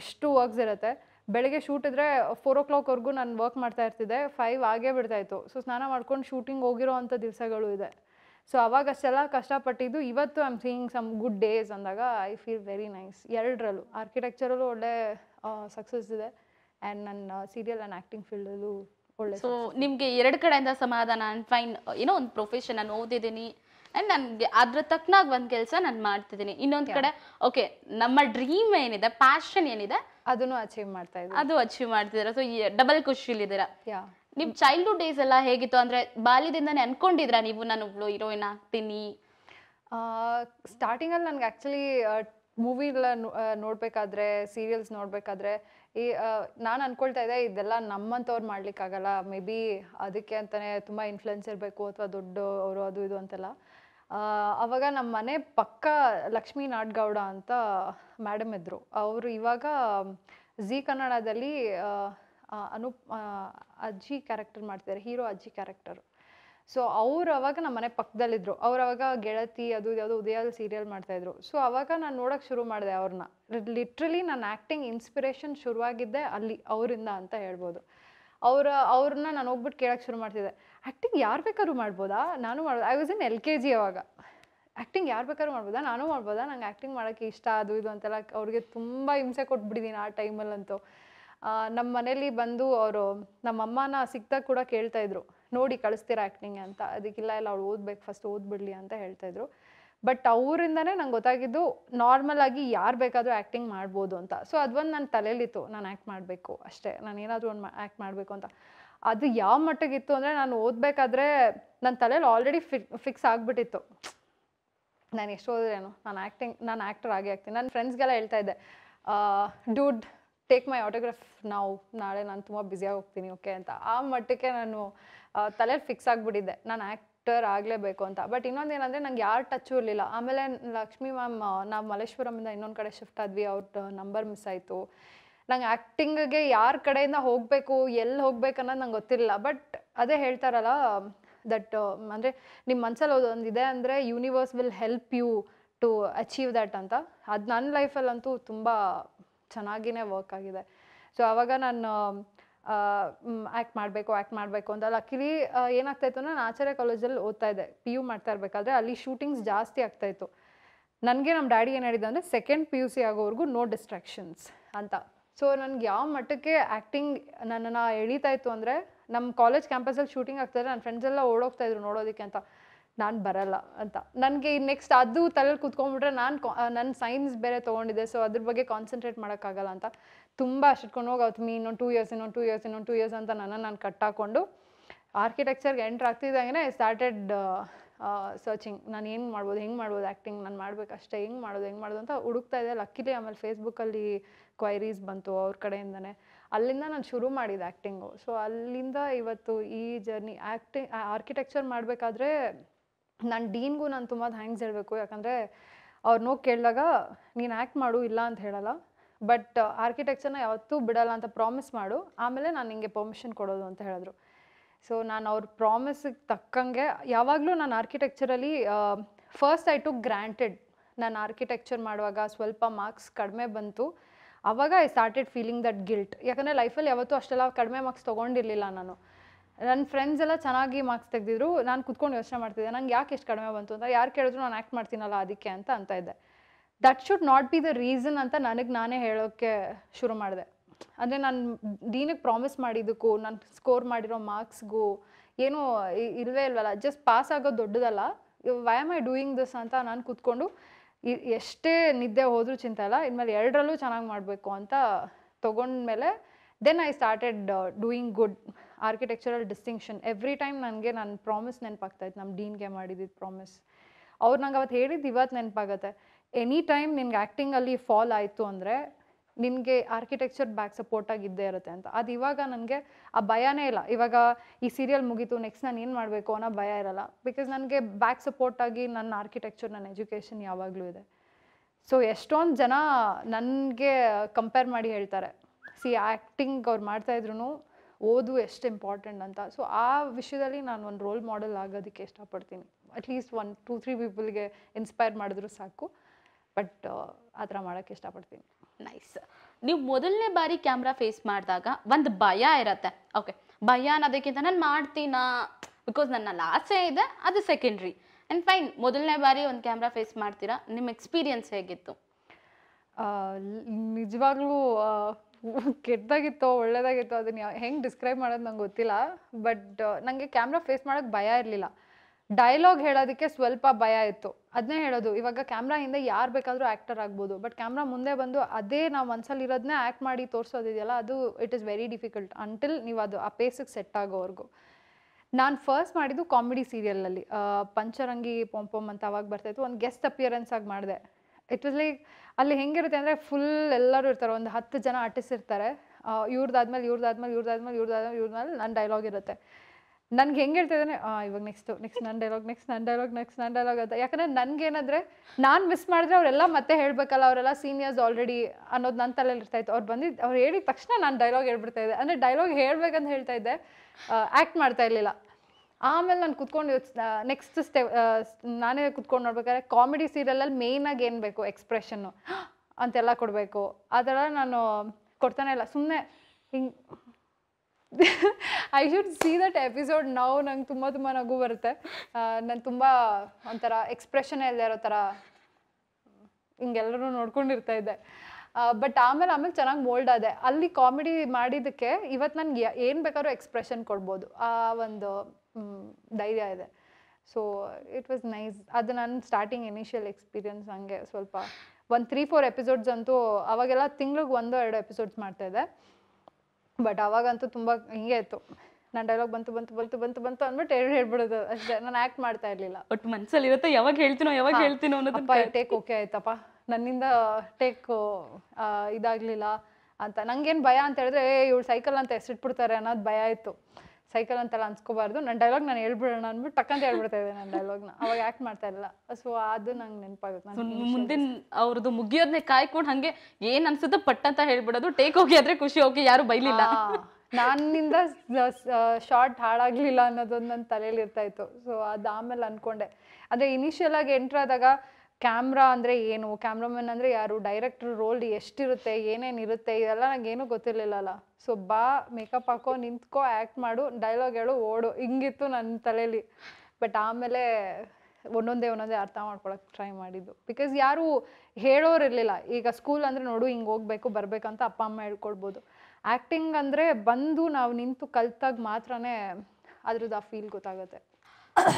ಎಷ್ಟು ವರ್ಕ್ಸ್ ಇರುತ್ತೆ ಬೆಳಗ್ಗೆ ಶೂಟ್ ಇದ್ರೆ ಫೋರ್ ಓ ಕ್ಲಾಕ್ವರೆಗೂ ನಾನು ವರ್ಕ್ ಮಾಡ್ತಾ ಇರ್ತಿದ್ದೆ ಫೈವ್ ಆಗೇ ಬಿಡ್ತಾಯಿತ್ತು ಸೊ ಸ್ನಾನ ಮಾಡ್ಕೊಂಡು ಶೂಟಿಂಗ್ ಹೋಗಿರೋ ಅಂಥ ದಿವಸಗಳು ಇದೆ ಸೊ ಅವಾಗ ಅಷ್ಟೆಲ್ಲ ಕಷ್ಟಪಟ್ಟಿದ್ದು ಇವತ್ತು I am seeing some good days ಅಂದಾಗ ಐ ಫೀಲ್ ವೆರಿ ನೈಸ್ ಎರಡರಲ್ಲೂ ಆರ್ಕಿಟೆಕ್ಚರಲ್ಲೂ ಒಳ್ಳೆ ಸಕ್ಸಸ್ ಇದೆ ಆ್ಯಂಡ್ ನನ್ನ ಸೀರಿಯಲ್ ಆ್ಯಂಡ್ ಆ್ಯಕ್ಟಿಂಗ್ ಫೀಲ್ಡಲ್ಲೂ ಒಳ್ಳೆ ಸೊ ನಿಮಗೆ ಎರಡು ಕಡೆಯಿಂದ ಸಮಾಧಾನ ಆ್ಯಂಡ್ ಫೈನ್ ಏನೋ ಒಂದು ಪ್ರೊಫೆಷನ್ ನಾನು ಓದಿದ್ದೀನಿ ಆ್ಯಂಡ್ ನನಗೆ ಅದ್ರ ತಕ್ಕನಾಗಿ ಒಂದು ಕೆಲಸ ನಾನು ಮಾಡ್ತಿದ್ದೀನಿ ಇನ್ನೊಂದು ಕಡೆ ಓಕೆ ನಮ್ಮ ಡ್ರೀಮ್ ಏನಿದೆ ಪ್ಯಾಷನ್ ಏನಿದೆ ಅದನ್ನು ಅಚೀವ್ ಮಾಡ್ತಾ ಇದ್ದೀರಾ ಅದು ಅಚೀವ್ ಮಾಡ್ತಿದ್ದೀರಾ ಸೊ ಡಬಲ್ ಖುಷಿಲಿದ್ದೀರಾ ನಿಮ್ಮ ಚೈಲ್ಡ್ಹುಡ್ ಡೇಸ್ ಎಲ್ಲ ಹೇಗಿತ್ತು ಅಂದ್ರೆ ಬಾಲ್ಯದಿಂದಾನೇ ಅನ್ಕೊಂಡಿದ್ರಾ ನೀವು ನಾನು ಒಬ್ಳು ಹೀರೋಯಿನ್ ಆಗ್ತೀನಿ ಸ್ಟಾರ್ಟಿಂಗಲ್ಲಿ ನನಗೆ ಆ್ಯಕ್ಚುಲಿ ಮೂವಿ ನೋಡಬೇಕಾದ್ರೆ ಸೀರಿಯಲ್ಸ್ ನೋಡಬೇಕಾದ್ರೆ ಈ ನಾನು ಅನ್ಕೊಳ್ತಾ ಇದ್ದೆ ಇದೆಲ್ಲ ನಮ್ಮಂಥವ್ರು ಮಾಡ್ಲಿಕ್ಕಾಗಲ್ಲ ಮೇ ಬಿ ಅದಕ್ಕೆ ಅಂತಲೇ ತುಂಬ ಇನ್ಫ್ಲುಯೆನ್ಸ್ ಇರಬೇಕು ಅಥವಾ ದೊಡ್ಡ ಅವರು ಅದು ಇದು ಅಂತೆಲ್ಲ ಅವಾಗ ನಮ್ಮ ಮನೆ ಪಕ್ಕ ಲಕ್ಷ್ಮೀ ನಾಡ್ಗೌಡ ಅಂತ ಮೇಡಮ್ ಇದ್ದರು ಅವರು ಇವಾಗ ಝೀ ಕನ್ನಡದಲ್ಲಿ ಅನೂಪ್ ಅಜ್ಜಿ ಕ್ಯಾರೆಕ್ಟರ್ ಮಾಡ್ತಿದ್ದಾರೆ ಹೀರೋ ಅಜ್ಜಿ ಕ್ಯಾರೆಕ್ಟರು ಸೊ ಅವ್ರು ಅವಾಗ ನಮ್ಮ ಮನೆ ಪಕ್ಕದಲ್ಲಿದ್ದರು ಅವ್ರು ಅವಾಗ ಗೆಳತಿ ಅದು ಯಾವುದು ಉದಯದಲ್ಲಿ ಸೀರಿಯಲ್ ಮಾಡ್ತಾಯಿದ್ರು ಸೊ ಅವಾಗ ನಾನು ನೋಡೋಕೆ ಶುರು ಮಾಡಿದೆ ಅವ್ರನ್ನ ಲಿಟ್ರಲಿ ನಾನು ಆ್ಯಕ್ಟಿಂಗ್ ಇನ್ಸ್ಪಿರೇಷನ್ ಶುರುವಾಗಿದ್ದೆ ಅಲ್ಲಿ ಅವರಿಂದ ಅಂತ ಹೇಳ್ಬೋದು ಅವರ ಅವ್ರನ್ನ ನಾನು ಹೋಗ್ಬಿಟ್ಟು ಕೇಳೋಕ್ಕೆ ಶುರು ಮಾಡ್ತಿದ್ದೆ ಆ್ಯಕ್ಟಿಂಗ್ ಯಾರು ಬೇಕಾದ್ರೂ ಮಾಡ್ಬೋದಾ ನಾನು ಮಾಡ್ಬೋದು I was in L K G ಅವಾಗ ಆ್ಯಕ್ಟಿಂಗ್ ಯಾರು ಬೇಕಾದ್ರೂ ಮಾಡ್ಬೋದಾ ನಾನು ಮಾಡ್ಬೋದಾ ನಂಗೆ ಆ್ಯಕ್ಟಿಂಗ್ ಮಾಡೋಕ್ಕೆ ಇಷ್ಟ ಅದು ಇದು ಅಂತೆಲ್ಲ ಅವ್ರಿಗೆ ತುಂಬ ಹಿಂಸೆ ಕೊಟ್ಬಿಟ್ಟಿದ್ದೀನಿ ಆ ಟೈಮಲ್ಲಂತೂ ನಮ್ಮ ಮನೇಲಿ ಬಂದು ಅವರು ನಮ್ಮ ಅಮ್ಮನ ಸಿಕ್ದಾಗ ಕೂಡ ಕೇಳ್ತಾಯಿದ್ರು ನೋಡಿ ಕಳಿಸ್ತೀರಾ ಆ್ಯಕ್ಟಿಂಗ್ ಅಂತ ಅದಕ್ಕಿಲ್ಲ ಇಲ್ಲ ಅವಳು ಓದಬೇಕು ಫಸ್ಟ್ ಓದ್ಬಿಡ್ಲಿ ಅಂತ ಹೇಳ್ತಾಯಿದ್ರು ಬಟ್ ಅವರಿಂದನೇ ನಂಗೆ ಗೊತ್ತಾಗಿದ್ದು ನಾರ್ಮಲ್ ಆಗಿ ಯಾರು ಬೇಕಾದರೂ ಆ್ಯಕ್ಟಿಂಗ್ ಮಾಡ್ಬೋದು ಅಂತ ಸೊ ಅದೊಂದು ನನ್ನ ತಲೆಯಲ್ಲಿತ್ತು ನಾನು ಆ್ಯಕ್ಟ್ ಮಾಡಬೇಕು ಅಷ್ಟೇ ನಾನು ಏನಾದರೂ ಒಂದು ಆ್ಯಕ್ಟ್ ಮಾಡಬೇಕು ಅಂತ ಅದು ಯಾವ ಮಟ್ಟಗಿತ್ತು ಅಂದರೆ ನಾನು ಓದಬೇಕಾದ್ರೆ ನನ್ನ ತಲೆಯಲ್ಲಿ ಆಲ್ರೆಡಿ ಫಿಕ್ಸ್ ಆಗಿಬಿಟ್ಟಿತ್ತು ನಾನು ಎಷ್ಟು ಓದಿದ್ರೇನು ನಾನು ಆ್ಯಕ್ಟಿಂಗ್ ನಾನು ಆ್ಯಕ್ಟರ್ ಆಗಿ ಆಗ್ತೀನಿ ನನ್ನ ಫ್ರೆಂಡ್ಸ್ಗೆಲ್ಲ ಹೇಳ್ತಾ ಇದ್ದೆ ಡೂಡ್ ಟೇಕ್ ಮೈ ಆಟೋಗ್ರಾಫ್ ನಾವು ನಾಳೆ ನಾನು ತುಂಬ ಬ್ಯುಸಿಯಾಗಿ ಹೋಗ್ತೀನಿ ಓಕೆ ಅಂತ ಆ ಮಟ್ಟಕ್ಕೆ ನಾನು ತಲೆಯಲ್ಲಿ ಫಿಕ್ಸ್ ಆಗಿಬಿಟ್ಟಿದ್ದೆ ನಾನು ಆ್ಯಕ್ಟ್ ಸಿಸ್ಟರ್ ಆಗಲೇಬೇಕು ಅಂತ ಬಟ್ ಇನ್ನೊಂದು ಏನಂದರೆ ನಂಗೆ ಯಾರು ಟಚ್ ಇರಲಿಲ್ಲ ಆಮೇಲೆ ಲಕ್ಷ್ಮಿ ಮ್ಯಾಮ್ ನಾವು ಮಲ್ಲೇಶ್ವರಮಿಂದ ಇನ್ನೊಂದು ಕಡೆ ಶಿಫ್ಟ್ ಆದ್ವಿ ಅವ್ರ ನಂಬರ್ ಮಿಸ್ ಆಯಿತು ನಂಗೆ ಆ್ಯಕ್ಟಿಂಗಿಗೆ ಯಾರ ಕಡೆಯಿಂದ ಹೋಗಬೇಕು ಎಲ್ಲಿ ಹೋಗ್ಬೇಕು ಅನ್ನೋದು ನಂಗೆ ಗೊತ್ತಿರಲಿಲ್ಲ ಬಟ್ ಅದೇ ಹೇಳ್ತಾರಲ್ಲ ದಟ್ ಅಂದರೆ ನಿಮ್ಮ ಮನಸ್ಸಲ್ಲಿ ಒಂದಿದೆ ಅಂದರೆ universe will help you to achieve that ಅಂತ ಅದು ನನ್ನ ಲೈಫಲ್ಲಂತೂ ತುಂಬ ಚೆನ್ನಾಗಿಯೇ ವರ್ಕ್ ಆಗಿದೆ ಸೊ ಆವಾಗ ನಾನು ಆ್ಯಕ್ಟ್ ಮಾಡಬೇಕು ಆ್ಯಕ್ಟ್ ಮಾಡಬೇಕು ಅಂತ ಲಕ್ಕಿಲಿ ಏನಾಗ್ತಾಯಿತ್ತು ಅಂದರೆ ನಾನು ಆಚಾರ್ಯ ಕಾಲೇಜಲ್ಲಿ ಓದ್ತಾ ಇದ್ದೆ ಪಿ ಯು ಮಾಡ್ತಾ ಇರಬೇಕಾದ್ರೆ ಅಲ್ಲಿ ಶೂಟಿಂಗ್ಸ್ ಜಾಸ್ತಿ ಆಗ್ತಾಯಿತ್ತು ನನಗೆ ನಮ್ಮ ಡ್ಯಾಡಿ ಏನು ಅಂದರೆ ಸೆಕೆಂಡ್ ಪಿ ಯು ಸಿ ಆಗೋವರೆಗೂ ನೋ ಡಿಸ್ಟ್ರಾಕ್ಷನ್ಸ್ ಅಂತ ಸೊ ನನಗೆ ಯಾವ ಮಟ್ಟಕ್ಕೆ ಆ್ಯಕ್ಟಿಂಗ್ ನನ್ನನ್ನು ಎಳೀತಾ ಇತ್ತು ಅಂದರೆ ನಮ್ಮ ಕಾಲೇಜ್ ಕ್ಯಾಂಪಸಲ್ಲಿ ಶೂಟಿಂಗ್ ಆಗ್ತಾಯಿದ್ರೆ ನನ್ನ ಫ್ರೆಂಡ್ಸ್ ಎಲ್ಲ ಓಡೋಗ್ತಾಯಿದ್ರು ನೋಡೋದಕ್ಕೆ ಅಂತ ನಾನು ಬರಲ್ಲ ಅಂತ ನನಗೆ ನೆಕ್ಸ್ಟ್ ಅದು ತಲೆಯಲ್ಲಿ ಕುತ್ಕೊಂಡ್ಬಿಟ್ರೆ ನಾನು ನನ್ನ ಸೈನ್ಸ್ ಬೇರೆ ತೊಗೊಂಡಿದ್ದೆ ಸೊ ಅದ್ರ ಬಗ್ಗೆ ಕಾನ್ಸಂಟ್ರೇಟ್ ಮಾಡೋಕ್ಕಾಗಲ್ಲ ಅಂತ ತುಂಬ ಅಷ್ಟಿಟ್ಕೊಂಡು ಹೋಗಿ ಮೀ ಇನ್ನೊಂದು ಟೂ ಇಯರ್ಸ್ ಇನ್ನೊಂದು ಟೂ ಇಯರ್ಸ್ ಇನ್ನೊಂದು ಟೂ ಇಯರ್ಸ್ ಅಂತ ನನ್ನ ನಾನು ಕಟ್ಟಾಕೊಂಡು ಆರ್ಕಿಟೆಕ್ಚರ್ಗೆ ಎಂಟ್ರ್ ಆಗ್ತಿದ್ದಂಗೆ ಸ್ಟಾರ್ಟೆಡ್ ಸರ್ಚಿಂಗ್ ನಾನು ಏನು ಮಾಡ್ಬೋದು ಹೆಂಗೆ ಮಾಡ್ಬೋದು ಆ್ಯಕ್ಟಿಂಗ್ ನಾನು ಮಾಡ್ಬೇಕು ಅಷ್ಟೇ ಹೆಂಗೆ ಮಾಡೋದು ಹೆಂಗೆ ಮಾಡೋದು ಅಂತ ಹುಡುಕ್ತಾ ಇದೆ ಲಕ್ಕಿಲಿ ಆಮೇಲೆ ಫೇಸ್ಬುಕ್ಕಲ್ಲಿ ಕ್ವೈರೀಸ್ ಬಂತು ಅವ್ರ ಕಡೆಯಿಂದನೇ ಅಲ್ಲಿಂದ ನಾನು ಶುರು ಮಾಡಿದೆ ಆ್ಯಕ್ಟಿಂಗು ಸೊ ಅಲ್ಲಿಂದ ಇವತ್ತು ಈ ಜರ್ನಿ ಆ್ಯಕ್ಟಿಂಗ್ ಆರ್ಕಿಟೆಕ್ಚರ್ ಮಾಡಬೇಕಾದ್ರೆ ನನ್ನ ಡೀನ್ಗೂ ನಾನು ತುಂಬ ಥ್ಯಾಂಕ್ಸ್ ಹೇಳಬೇಕು ಯಾಕಂದರೆ ಅವ್ರನ್ನೋ ಕೇಳಿದಾಗ ನೀನು ಆ್ಯಕ್ಟ್ ಮಾಡು ಇಲ್ಲ ಅಂತ ಹೇಳಲ್ಲ ಬಟ್ ಆರ್ಕಿಟೆಕ್ಚರ್ನ ಯಾವತ್ತೂ ಬಿಡಲ್ಲ ಅಂತ ಪ್ರಾಮಿಸ್ ಮಾಡು ಆಮೇಲೆ ನಾನು ನಿಮಗೆ ಪರ್ಮಿಷನ್ ಕೊಡೋದು ಅಂತ ಹೇಳಿದ್ರು ಸೊ ನಾನು ಅವ್ರ ಪ್ರಾಮಿಸಿಗೆ ತಕ್ಕಂಗೆ ಯಾವಾಗಲೂ ನಾನು ಆರ್ಕಿಟೆಕ್ಚರಲ್ಲಿ ಫಸ್ಟ್ ಐ ಟು ಗ್ರ್ಯಾಂಟೆಡ್ ನಾನು ಆರ್ಕಿಟೆಕ್ಚರ್ ಮಾಡುವಾಗ ಸ್ವಲ್ಪ ಮಾರ್ಕ್ಸ್ ಕಡಿಮೆ ಬಂತು ಆವಾಗ I started feeling that guilt ಯಾಕಂದರೆ ಲೈಫಲ್ಲಿ ಯಾವತ್ತೂ ಅಷ್ಟೆಲ್ಲ ಕಡಿಮೆ ಮಾರ್ಕ್ಸ್ ತೊಗೊಂಡಿರಲಿಲ್ಲ ನಾನು ನನ್ನ ಫ್ರೆಂಡ್ಸ್ ಎಲ್ಲ ಚೆನ್ನಾಗಿ ಮಾರ್ಕ್ಸ್ ತೆಗೆದಿದ್ರು ನಾನು ಕುತ್ಕೊಂಡು ಯೋಚನೆ ಮಾಡ್ತಿದ್ದೆ ನಂಗೆ ಯಾಕೆ ಎಷ್ಟು ಕಡಿಮೆ ಬಂತು ಅಂತ ಯಾರು ಕೇಳಿದ್ರು ನಾನು ಆ್ಯಕ್ಟ್ ಮಾಡ್ತೀನಲ್ಲ ಅದಕ್ಕೆ ಅಂತ ಅಂತ ಇದ್ದೆ that should not be the reason ಅಂತ ನನಗೆ ನಾನೇ ಹೇಳೋಕ್ಕೆ ಶುರು ಮಾಡಿದೆ ಅಂದರೆ ನಾನು ದೀನಕ್ಕೆ ಪ್ರಾಮಿಸ್ ಮಾಡಿದ್ದಕ್ಕೂ ನಾನು ಸ್ಕೋರ್ ಮಾಡಿರೋ ಮಾರ್ಕ್ಸ್ಗೂ ಏನೂ ಇಲ್ವೇ ಇಲ್ವಲ್ಲ ಜಸ್ಟ್ ಪಾಸ್ ಆಗೋದು ದೊಡ್ಡದಲ್ಲ why am I doing this ಅಂತ ನಾನು ಕೂತ್ಕೊಂಡು ಎಷ್ಟೇ ನಿದ್ದೆ ಹೋದರೂ ಚಿಂತೆ ಇಲ್ಲ ಇನ್ಮೇಲೆ ಎರಡರಲ್ಲೂ ಚೆನ್ನಾಗಿ ಮಾಡಬೇಕು ಅಂತ ತೊಗೊಂಡ್ಮೇಲೆ then I started doing good architectural distinction every time ನನಗೆ ನನ್ನ ಪ್ರಾಮಿಸ್ ಇತ್ತು ನಮ್ಮ ಡೀನ್ಗೆ ಮಾಡಿದ್ದು ಪ್ರಾಮಿಸ್ ಅವ್ರು ನಂಗೆ ಅವತ್ತು ಹೇಳಿದ್ದು ಇವತ್ತು ನೆನಪಾಗುತ್ತೆ ಎನಿ ಟೈಮ್ ನಿನ್ಗೆ ಆ್ಯಕ್ಟಿಂಗಲ್ಲಿ ಫಾಲ್ ಆಯಿತು ಅಂದರೆ ನಿನಗೆ ಆರ್ಕಿಟೆಕ್ಚರ್ ಬ್ಯಾಕ್ ಸಪೋರ್ಟಾಗಿ ಇದ್ದೇ ಇರುತ್ತೆ ಅಂತ ಅದು ಇವಾಗ ನನಗೆ ಆ ಭಯನೇ ಇಲ್ಲ ಇವಾಗ ಈ ಸೀರಿಯಲ್ ಮುಗೀತು ನೆಕ್ಸ್ಟ್ ನಾನು ಏನು ಮಾಡಬೇಕು ಅನ್ನೋ ಭಯ ಇರಲ್ಲ ಬಿಕಾಸ್ ನನಗೆ ಬ್ಯಾಕ್ ಸಪೋರ್ಟಾಗಿ ನನ್ನ ಆರ್ಕಿಟೆಕ್ಚರ್ ನನ್ನ ಎಜುಕೇಷನ್ ಯಾವಾಗಲೂ ಇದೆ ಸೊ ಎಷ್ಟೊಂದು ಜನ ನನಗೆ ಕಂಪೇರ್ ಮಾಡಿ ಹೇಳ್ತಾರೆ ಸಿ ಆ್ಯಕ್ಟಿಂಗ್ ಅವ್ರು ಮಾಡ್ತಾಯಿದ್ರು ಓದು ಎಷ್ಟು ಇಂಪಾರ್ಟೆಂಟ್ ಅಂತ ಸೊ ಆ ವಿಷಯದಲ್ಲಿ ನಾನು ಒಂದು ರೋಲ್ ಮಾಡೆಲ್ ಆಗೋದಕ್ಕೆ ಇಷ್ಟಪಡ್ತೀನಿ ಅಟ್ಲೀಸ್ಟ್ ಒನ್ ಟೂ ತ್ರೀ ಪೀಪಲ್ಗೆ ಇನ್ಸ್ಪೈರ್ ಮಾಡಿದ್ರು ಸಾಕು ಬಟ್ ಆ ಥರ ಮಾಡೋಕ್ಕೆ ಇಷ್ಟಪಡ್ತೀನಿ ನೈಸ್ ನೀವು ಮೊದಲನೇ ಬಾರಿ ಕ್ಯಾಮ್ರಾ ಫೇಸ್ ಮಾಡಿದಾಗ ಒಂದು ಭಯ ಇರತ್ತೆ ಓಕೆ ಭಯ ಅನ್ನೋದಕ್ಕಿಂತ ನಾನು ಮಾಡ್ತೀನಾ ಬಿಕಾಸ್ ನನ್ನ ಆಸೆ ಇದೆ ಅದು ಸೆಕೆಂಡ್ರಿ ಆ್ಯಂಡ್ ಫೈನ್ ಮೊದಲನೇ ಬಾರಿ ಒಂದು ಕ್ಯಾಮ್ರಾ ಫೇಸ್ ಮಾಡ್ತೀರಾ ನಿಮ್ಮ ಎಕ್ಸ್ಪೀರಿಯನ್ಸ್ ಹೇಗಿತ್ತು ನಿಜವಾಗ್ಲೂ ಕೆಟ್ಟದಾಗಿತ್ತು ಒಳ್ಳೇದಾಗಿತ್ತೋ ಅದನ್ನ ಹೆಂಗ್ ಹೆಂಗೆ ಡಿಸ್ಕ್ರೈಬ್ ಮಾಡೋದು ನಂಗೆ ಗೊತ್ತಿಲ್ಲ ಬಟ್ ನನಗೆ ಕ್ಯಾಮ್ರಾ ಫೇಸ್ ಮಾಡೋಕ್ಕೆ ಭಯ ಇರಲಿಲ್ಲ ಡೈಲಾಗ್ ಹೇಳೋದಕ್ಕೆ ಸ್ವಲ್ಪ ಭಯ ಇತ್ತು ಅದನ್ನೇ ಹೇಳೋದು ಇವಾಗ ಕ್ಯಾಮ್ರಾ ಹಿಂದೆ ಯಾರು ಬೇಕಾದರೂ ಆ್ಯಕ್ಟರ್ ಆಗ್ಬೋದು ಬಟ್ ಕ್ಯಾಮ್ರಾ ಮುಂದೆ ಬಂದು ಅದೇ ನಾವು ಮನಸ್ಸಲ್ಲಿ ಇರೋದನ್ನೇ ಆ್ಯಕ್ಟ್ ಮಾಡಿ ತೋರಿಸೋದಿದೆಯಲ್ಲ ಅದು it is very difficult until ನೀವು ಅದು ಆ ಪೇಸಿಗೆ ಸೆಟ್ ಆಗೋವರೆಗೂ ನಾನು ಫಸ್ಟ್ ಮಾಡಿದ್ದು ಕಾಮಿಡಿ ಸೀರಿಯಲಲ್ಲಿ ಪಂಚರಂಗಿ ಪೊಂಪೊಮ್ ಅಂತ ಅವಾಗ ಬರ್ತಾಯಿತ್ತು ಒಂದು ಗೆಸ್ಟ್ ಅಪಿಯರೆನ್ಸ್ ಆಗಿ ಮಾಡಿದೆ ಇಟ್ ವಾಸ್ ಲೈಕ್ ಅಲ್ಲಿ ಹೆಂಗಿರುತ್ತೆ ಅಂದರೆ ಫುಲ್ ಎಲ್ಲರೂ ಇರ್ತಾರೆ ಒಂದು ಹತ್ತು ಜನ ಆರ್ಟಿಸ್ಟ್ ಇರ್ತಾರೆ ಇವ್ರದ್ದಾದ್ಮೇಲೆ ಇವ್ರದ್ದಾದ್ಮೇಲೆ ಇವ್ರದ್ದಾದ್ಮೇಲೆ ಇವ್ರದ್ದಾದ್ಮೇಲೆ ಇವ್ರದ್ಮೇಲೆ ನನ್ನ ಡೈಲಾಗ್ ಇರುತ್ತೆ ನನಗೆ ಹೆಂಗಿರ್ತದೆ ಇವಾಗ ನೆಕ್ಸ್ಟು ನೆಕ್ಸ್ಟ್ ನನ್ನ ಡೈಲಾಗ್ ನೆಕ್ಸ್ಟ್ ನನ್ನ ಡೈಲಾಗ್ ನೆಕ್ಸ್ಟ್ ನನ್ನ ಡೈಲಾಗ್ ಅಂತ ಯಾಕಂದರೆ ನನಗೇನಂದರೆ ನಾನು ಮಿಸ್ ಮಾಡಿದ್ರೆ ಅವರೆಲ್ಲ ಮತ್ತೆ ಹೇಳಬೇಕಲ್ಲ ಅವರೆಲ್ಲ ಸೀನಿಯರ್ಸ್ ಆಲ್ರೆಡಿ ಅನ್ನೋದು ನನ್ನ ತಲೆಯಲ್ಲಿ ಇರ್ತಾಯಿತ್ತು ಅವ್ರು ಬಂದಿದ್ದು ಅವ್ರು ಹೇಳಿದ ತಕ್ಷಣ ನಾನು ಡೈಲಾಗ್ ಹೇಳ್ಬಿಡ್ತಾ ಇದ್ದೆ ಅಂದರೆ ಡೈಲಾಗ್ ಹೇಳಬೇಕಂತ ಹೇಳ್ತಾ ಇದ್ದೆ ಆ್ಯಕ್ಟ್ ಮಾಡ್ತಾ ಇರಲಿಲ್ಲ ಆಮೇಲೆ ನಾನು ಕುತ್ಕೊಂಡು ನೆಕ್ಸ್ಟ್ ಸ್ಟೆ ನಾನೇ ಕುತ್ಕೊಂಡು ನೋಡ್ಬೇಕಾದ್ರೆ ಕಾಮಿಡಿ ಸೀರಿಯಲಲ್ಲಿ ಮೇಯ್ನಾಗಿ ಏನು ಬೇಕು ಎಕ್ಸ್ಪ್ರೆಷನ್ನು ಅಂತೆಲ್ಲ ಕೊಡಬೇಕು ಆ ಥರ ನಾನು ಕೊಡ್ತಾನೆ ಇಲ್ಲ ಸುಮ್ಮನೆ ಹಿಂಗೆ I should see that episode ನಾವು ನಂಗೆ ತುಂಬ ತುಂಬ ನಗು ಬರುತ್ತೆ ನಾನು ತುಂಬ ಒಂಥರ ಎಕ್ಸ್ಪ್ರೆಷನ್ ಇಲ್ಲದೆ ಇರೋ ಥರ ಹಿಂಗೆಲ್ಲರೂ ನೋಡ್ಕೊಂಡಿರ್ತಾ ಇದ್ದೆ ಬಟ್ ಆಮೇಲೆ ಆಮೇಲೆ ಚೆನ್ನಾಗಿ ಮೋಲ್ಡ್ ಆದೆ ಅಲ್ಲಿ ಕಾಮಿಡಿ ಮಾಡಿದ್ದಕ್ಕೆ ಇವತ್ತು ನನಗೆ ಏನು ಬೇಕಾದ್ರೂ ಎಕ್ಸ್ಪ್ರೆಷನ್ ಕೊಡ್ಬೋದು ಆ ಒಂದು ಧೈರ್ಯ ಇದೆ ಸೊ ಇಟ್ ವಾಸ್ ನೈಸ್ ಅದು ನನ್ನ ಸ್ಟಾರ್ಟಿಂಗ್ ಇನಿಷಿಯಲ್ ಎಕ್ಸ್ಪೀರಿಯನ್ಸ್ ಹಂಗೆ ಸ್ವಲ್ಪ ಒಂದು ತ್ರೀ ಫೋರ್ ಎಪಿಸೋಡ್ಸ್ ಅಂತೂ ಅವಾಗೆಲ್ಲ ತಿಂಗ್ಳಿಗೆ ಒಂದು ಎರಡು ಎಪಿಸೋಡ್ಸ್ ಮಾಡ್ತಾಯಿದ್ದೆ ಬಟ್ ಅವಾಗಂತೂ ತುಂಬ ಹಿಂಗೆ ಇತ್ತು ನಾನು ಡೈಲಾಗ್ ಬಂತು ಬಂತು ಬಂತು ಬಂತು ಬಂತು ಅಂದ್ಬಿಟ್ಟು ಎರಡು ಹೇಳ್ಬಿಡೋದು ಅಷ್ಟೇ ನಾನು ಆ್ಯಕ್ಟ್ ಮಾಡ್ತಾ ಇರಲಿಲ್ಲ ಬಟ್ ಮನ್ಸಲ್ಲಿ ಇರುತ್ತೆ ಯಾವಾಗ ಹೇಳ್ತೀನೋ ಯಾವಾಗ ಹೇಳ್ತೀನೋ ಅನ್ನೋದು ಟೇಕ್ ಓಕೆ ಆಯ್ತಪ್ಪ ನನ್ನಿಂದ ಟೇಕ್ ಇದಾಗಲಿಲ್ಲ ಅಂತ ನಂಗೇನು ಭಯ ಅಂತ ಹೇಳಿದ್ರೆ ಏ ಇವಳು ಸೈಕಲ್ ಅಂತ ಹೆಸರಿಟ್ಬಿಡ್ತಾರೆ ಅನ್ನೋದು ಭಯ ಇತ್ತು ಸೈಕಲ್ ಅಂತೆಲ್ಲ ಅನ್ಸ್ಕೋಬಾರ್ದು ನನ್ನ ಡೈಲಾಗ್ ನಾನು ಹೇಳ್ಬಿಡೋಣ ಅಂದ್ಬಿಟ್ಟು ತಕ್ಕಂತ ಹೇಳ್ಬಿಡ್ತಾ ಇದ್ದೆ ನನ್ನ ಡೈಲಾಗ್ನ ಅವಾಗ ಆ್ಯಕ್ಟ್ ಮಾಡ್ತಾ ಇಲ್ಲ ಸೊ ಅದು ನಂಗೆ ನೆನಪಾಗುತ್ತೆ ಮುಂದಿನ ಅವ್ರದ್ದು ಮುಗಿಯೋದನ್ನೇ ಕಾಯ್ಕೊಂಡು ಹಂಗೆ ಏನ್ ಅನ್ಸುತ್ತೋ ಪಟ್ಟ ಅಂತ ಹೇಳ್ಬಿಡೋದು ಟೇಕ್ ಹೋಗಿ ಆದ್ರೆ ಖುಷಿ ಹೋಗಿ ಯಾರು ಬೈಲಿಲ್ಲ ನಾನಿಂದ ಶಾರ್ಟ್ ಹಾಳಾಗ್ಲಿಲ್ಲ ಅನ್ನೋದೊಂದು ನನ್ನ ತಲೆಯಲ್ಲಿ ಇರ್ತಾ ಇತ್ತು ಸೊ ಅದು ಆಮೇಲೆ ಅನ್ಕೊಂಡೆ ಅಂದರೆ ಇನಿಷಿಯಲ್ ಆಗಿ ಎಂಟ್ರ್ ಆದಾಗ ಕ್ಯಾಮ್ರಾ ಅಂದರೆ ಏನು ಕ್ಯಾಮ್ರಾಮನ್ ಅಂದರೆ ಯಾರು ಡೈರೆಕ್ಟ್ರ್ ರೋಲ್ ಎಷ್ಟಿರುತ್ತೆ ಏನೇನು ಇರುತ್ತೆ ಇದೆಲ್ಲ ನನಗೇನು ಗೊತ್ತಿರಲಿಲ್ಲಲ್ಲ ಸೊ ಬಾ ಮೇಕಪ್ ಹಾಕೋ ನಿಂತ್ಕೋ ಆ್ಯಕ್ಟ್ ಮಾಡು ಡೈಲಾಗ್ ಹೇಳು ಓಡು ಹಿಂಗಿತ್ತು ನನ್ನ ತಲೆಯಲ್ಲಿ ಬಟ್ ಆಮೇಲೆ ಒಂದೊಂದೇ ಒಂದೊಂದೇ ಅರ್ಥ ಮಾಡ್ಕೊಳಕ್ಕೆ ಟ್ರೈ ಮಾಡಿದ್ದು ಬಿಕಾಸ್ ಯಾರೂ ಹೇಳೋರಿರಲಿಲ್ಲ ಈಗ ಸ್ಕೂಲ್ ಅಂದರೆ ನೋಡು ಹಿಂಗೆ ಹೋಗ್ಬೇಕು ಬರಬೇಕಂತ ಅಪ್ಪ ಅಮ್ಮ ಹೇಳ್ಕೊಡ್ಬೋದು ಆ್ಯಕ್ಟಿಂಗ್ ಅಂದರೆ ಬಂದು ನಾವು ನಿಂತು ಕಲ್ತಾಗ ಮಾತ್ರ ಅದ್ರದ್ದು ಆ ಫೀಲ್ ಗೊತ್ತಾಗುತ್ತೆ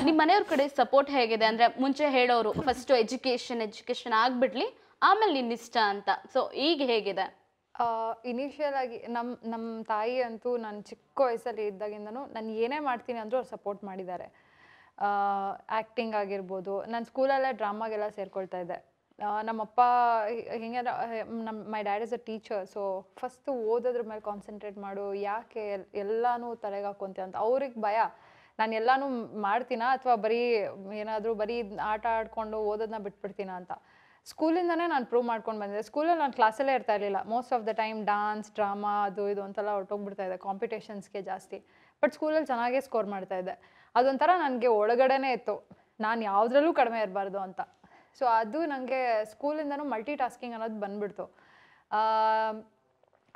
ನಿಮ್ಮ ಮನೆಯವ್ರ ಕಡೆ ಸಪೋರ್ಟ್ ಹೇಗಿದೆ ಅಂದ್ರೆ ಮುಂಚೆ ಹೇಳೋರು ಫಸ್ಟ್ ಎಜುಕೇಶನ್ ಎಜುಕೇಶನ್ ಆಗ್ಬಿಡ್ಲಿ ಆಮೇಲೆ ನಿನ್ನ ಇಷ್ಟ ಅಂತ ಸೊ ಈಗ ಹೇಗಿದೆ ಇನಿಷಿಯಲ್ ಆಗಿ ನಮ್ಮ ನಮ್ಮ ತಾಯಿ ಅಂತೂ ನಾನು ಚಿಕ್ಕ ವಯಸ್ಸಲ್ಲಿ ಇದ್ದಾಗಿಂದನು ನಾನು ಏನೇ ಮಾಡ್ತೀನಿ ಅಂದರೂ ಅವ್ರು ಸಪೋರ್ಟ್ ಮಾಡಿದ್ದಾರೆ ಆ್ಯಕ್ಟಿಂಗ್ ಆಗಿರ್ಬೋದು ನಾನು ಸ್ಕೂಲಲ್ಲೇ ಡ್ರಾಮಾಗೆಲ್ಲ ಸೇರ್ಕೊಳ್ತಾ ಇದ್ದೆ ನಮ್ಮಪ್ಪ ಹಿಂಗೆ ನಮ್ಮ my dad is a teacher so first ಓದೋದ್ರ ಮೇಲೆ ಕಾನ್ಸಂಟ್ರೇಟ್ ಮಾಡು ಯಾಕೆ ಎಲ್ಲನೂ ತಲೆಗೆ ಹಾಕೊಂತೆ ಅಂತ ಅವ್ರಿಗೆ ಭಯ ನಾನು ಎಲ್ಲನೂ ಮಾಡ್ತೀನಾ ಅಥವಾ ಬರೀ ಏನಾದರೂ ಬರೀ ಆಟ ಆಡ್ಕೊಂಡು ಓದೋದನ್ನ ಬಿಟ್ಬಿಡ್ತೀನ ಅಂತ ಸ್ಕೂಲಿಂದನೇ ನಾನು ಪ್ರೂವ್ ಮಾಡ್ಕೊಂಡು ಬಂದಿದ್ದೆ ಸ್ಕೂಲಲ್ಲಿ ನಾನು ಕ್ಲಾಸಲ್ಲೇ ಇರ್ತಾ ಇರಲಿಲ್ಲ most of the time dance drama ಅದು ಇದು ಅಂತೆಲ್ಲ ಹೊರಟೋಗ್ಬಿಡ್ತಾ ಇದೆ ಕಾಂಪಿಟೇಷನ್ಸ್ಗೆ ಜಾಸ್ತಿ ಬಟ್ ಸ್ಕೂಲಲ್ಲಿ ಚೆನ್ನಾಗೇ ಸ್ಕೋರ್ ಮಾಡ್ತಾ ಇದ್ದೆ ಅದೊಂಥರ ನನಗೆ ಒಳಗಡೆನೇ ಇತ್ತು ನಾನು ಯಾವುದ್ರಲ್ಲೂ ಕಡಿಮೆ ಇರಬಾರ್ದು ಅಂತ ಸೊ ಅದು ನನಗೆ ಸ್ಕೂಲಿಂದನೂ ಮಲ್ಟಿ ಟಾಸ್ಕಿಂಗ್ ಅನ್ನೋದು ಬಂದ್ಬಿಡ್ತು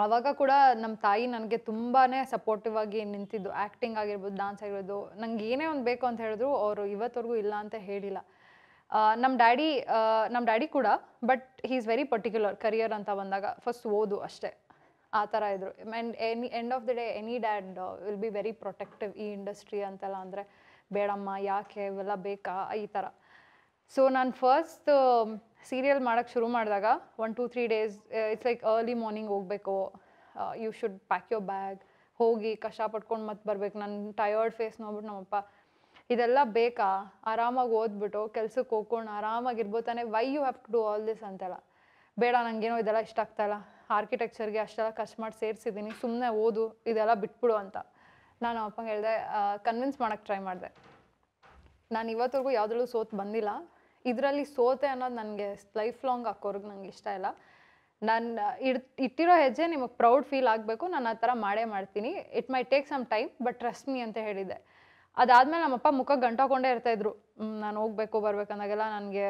ಆವಾಗ ಕೂಡ ನಮ್ಮ ತಾಯಿ ನನಗೆ ತುಂಬಾ ಸಪೋರ್ಟಿವ್ ಆಗಿ ನಿಂತಿದ್ದು ಆ್ಯಕ್ಟಿಂಗ್ ಆಗಿರ್ಬೋದು ಡಾನ್ಸ್ ಆಗಿರ್ಬೋದು ನಂಗೆ ಏನೇ ಒಂದು ಬೇಕು ಅಂತ ಹೇಳಿದ್ರು ಅವರು ಇವತ್ತವರೆಗೂ ಇಲ್ಲ ಅಂತ ಹೇಳಿಲ್ಲ ನಮ್ಮ ಡ್ಯಾಡಿ ನಮ್ಮ ಡ್ಯಾಡಿ ಕೂಡ but he is very particular career ಅಂತ ಬಂದಾಗ ಫಸ್ಟ್ ಓದು ಅಷ್ಟೇ ಆ ಥರ ಇದ್ರು and any end of the day any dad will be very protective ಈ ಇಂಡಸ್ಟ್ರಿ ಅಂತೆಲ್ಲ ಅಂದರೆ ಬೇಡಮ್ಮ ಯಾಕೆ ಇವೆಲ್ಲ ಬೇಕಾ ಈ ಥರ ಸೊ ನಾನು ಫಸ್ಟ್ ಸೀರಿಯಲ್ ಮಾಡೋಕ್ಕೆ ಶುರು ಮಾಡಿದಾಗ one two three days it's like early morning ಹೋಗಬೇಕು you should pack your bag ಹೋಗಿ ಕಷ್ಟ ಪಟ್ಕೊಂಡು ಮತ್ತೆ ಬರ್ಬೇಕು ನನ್ನ ಟಯರ್ಡ್ ಫೇಸ್ ನೋಡ್ಬಿಟ್ಟು ನಮ್ಮಪ್ಪ ಇದೆಲ್ಲ ಬೇಕಾ ಆರಾಮಾಗಿ ಓದ್ಬಿಟ್ಟು ಕೆಲ್ಸಕ್ಕೆ ಹೋಗ್ಕೊಂಡು ಆರಾಮಾಗಿರ್ಬೋತಾನೆ ತಾನೆ why you have to do all this ಅಂತೆಲ್ಲ ಬೇಡ ನನಗೇನೋ ಇದೆಲ್ಲ ಇಷ್ಟ ಆಗ್ತಾಯಿಲ್ಲ ಆರ್ಕಿಟೆಕ್ಚರ್ಗೆ ಅಷ್ಟೆಲ್ಲ ಕಷ್ಟ ಮಾಡಿ ಸೇರಿಸಿದ್ದೀನಿ ಸುಮ್ಮನೆ ಓದು ಇದೆಲ್ಲ ಬಿಟ್ಬಿಡು ಅಂತ ನಾನು ಅಪ್ಪಂಗೆ ಹೇಳಿದೆ ಕನ್ವಿನ್ಸ್ ಮಾಡೋಕ್ಕೆ ಟ್ರೈ ಮಾಡಿದೆ ನಾನು ಇವತ್ತರೆಗೂ ಯಾವುದ್ರಲ್ಲೂ ಸೋತು ಬಂದಿಲ್ಲ ಇದರಲ್ಲಿ ಸೋತೆ ಅನ್ನೋದು ನನಗೆ ಲೈಫ್ ಲಾಂಗ್ ಹಾಕೋರ್ಗೆ ನಂಗೆ ಇಷ್ಟ ಇಲ್ಲ ನಾನು ಇಡ್ ಇಟ್ಟಿರೋ ಹೆಜ್ಜೆ ನಿಮಗೆ ಪ್ರೌಡ್ ಫೀಲ್ ಆಗಬೇಕು ನಾನು ಆ ಥರ ಮಾಡೇ ಮಾಡ್ತೀನಿ it may take some time but trust me ಅಂತ ಹೇಳಿದ್ದೆ ಅದಾದಮೇಲೆ ನಮ್ಮಪ್ಪ ಮುಖ ಗಂಟಾಕೊಂಡೇ ಇರ್ತಾಯಿದ್ರು ನಾನು ಹೋಗಬೇಕು ಬರ್ಬೇಕು ಅನ್ನೋಗೆಲ್ಲ ನನಗೆ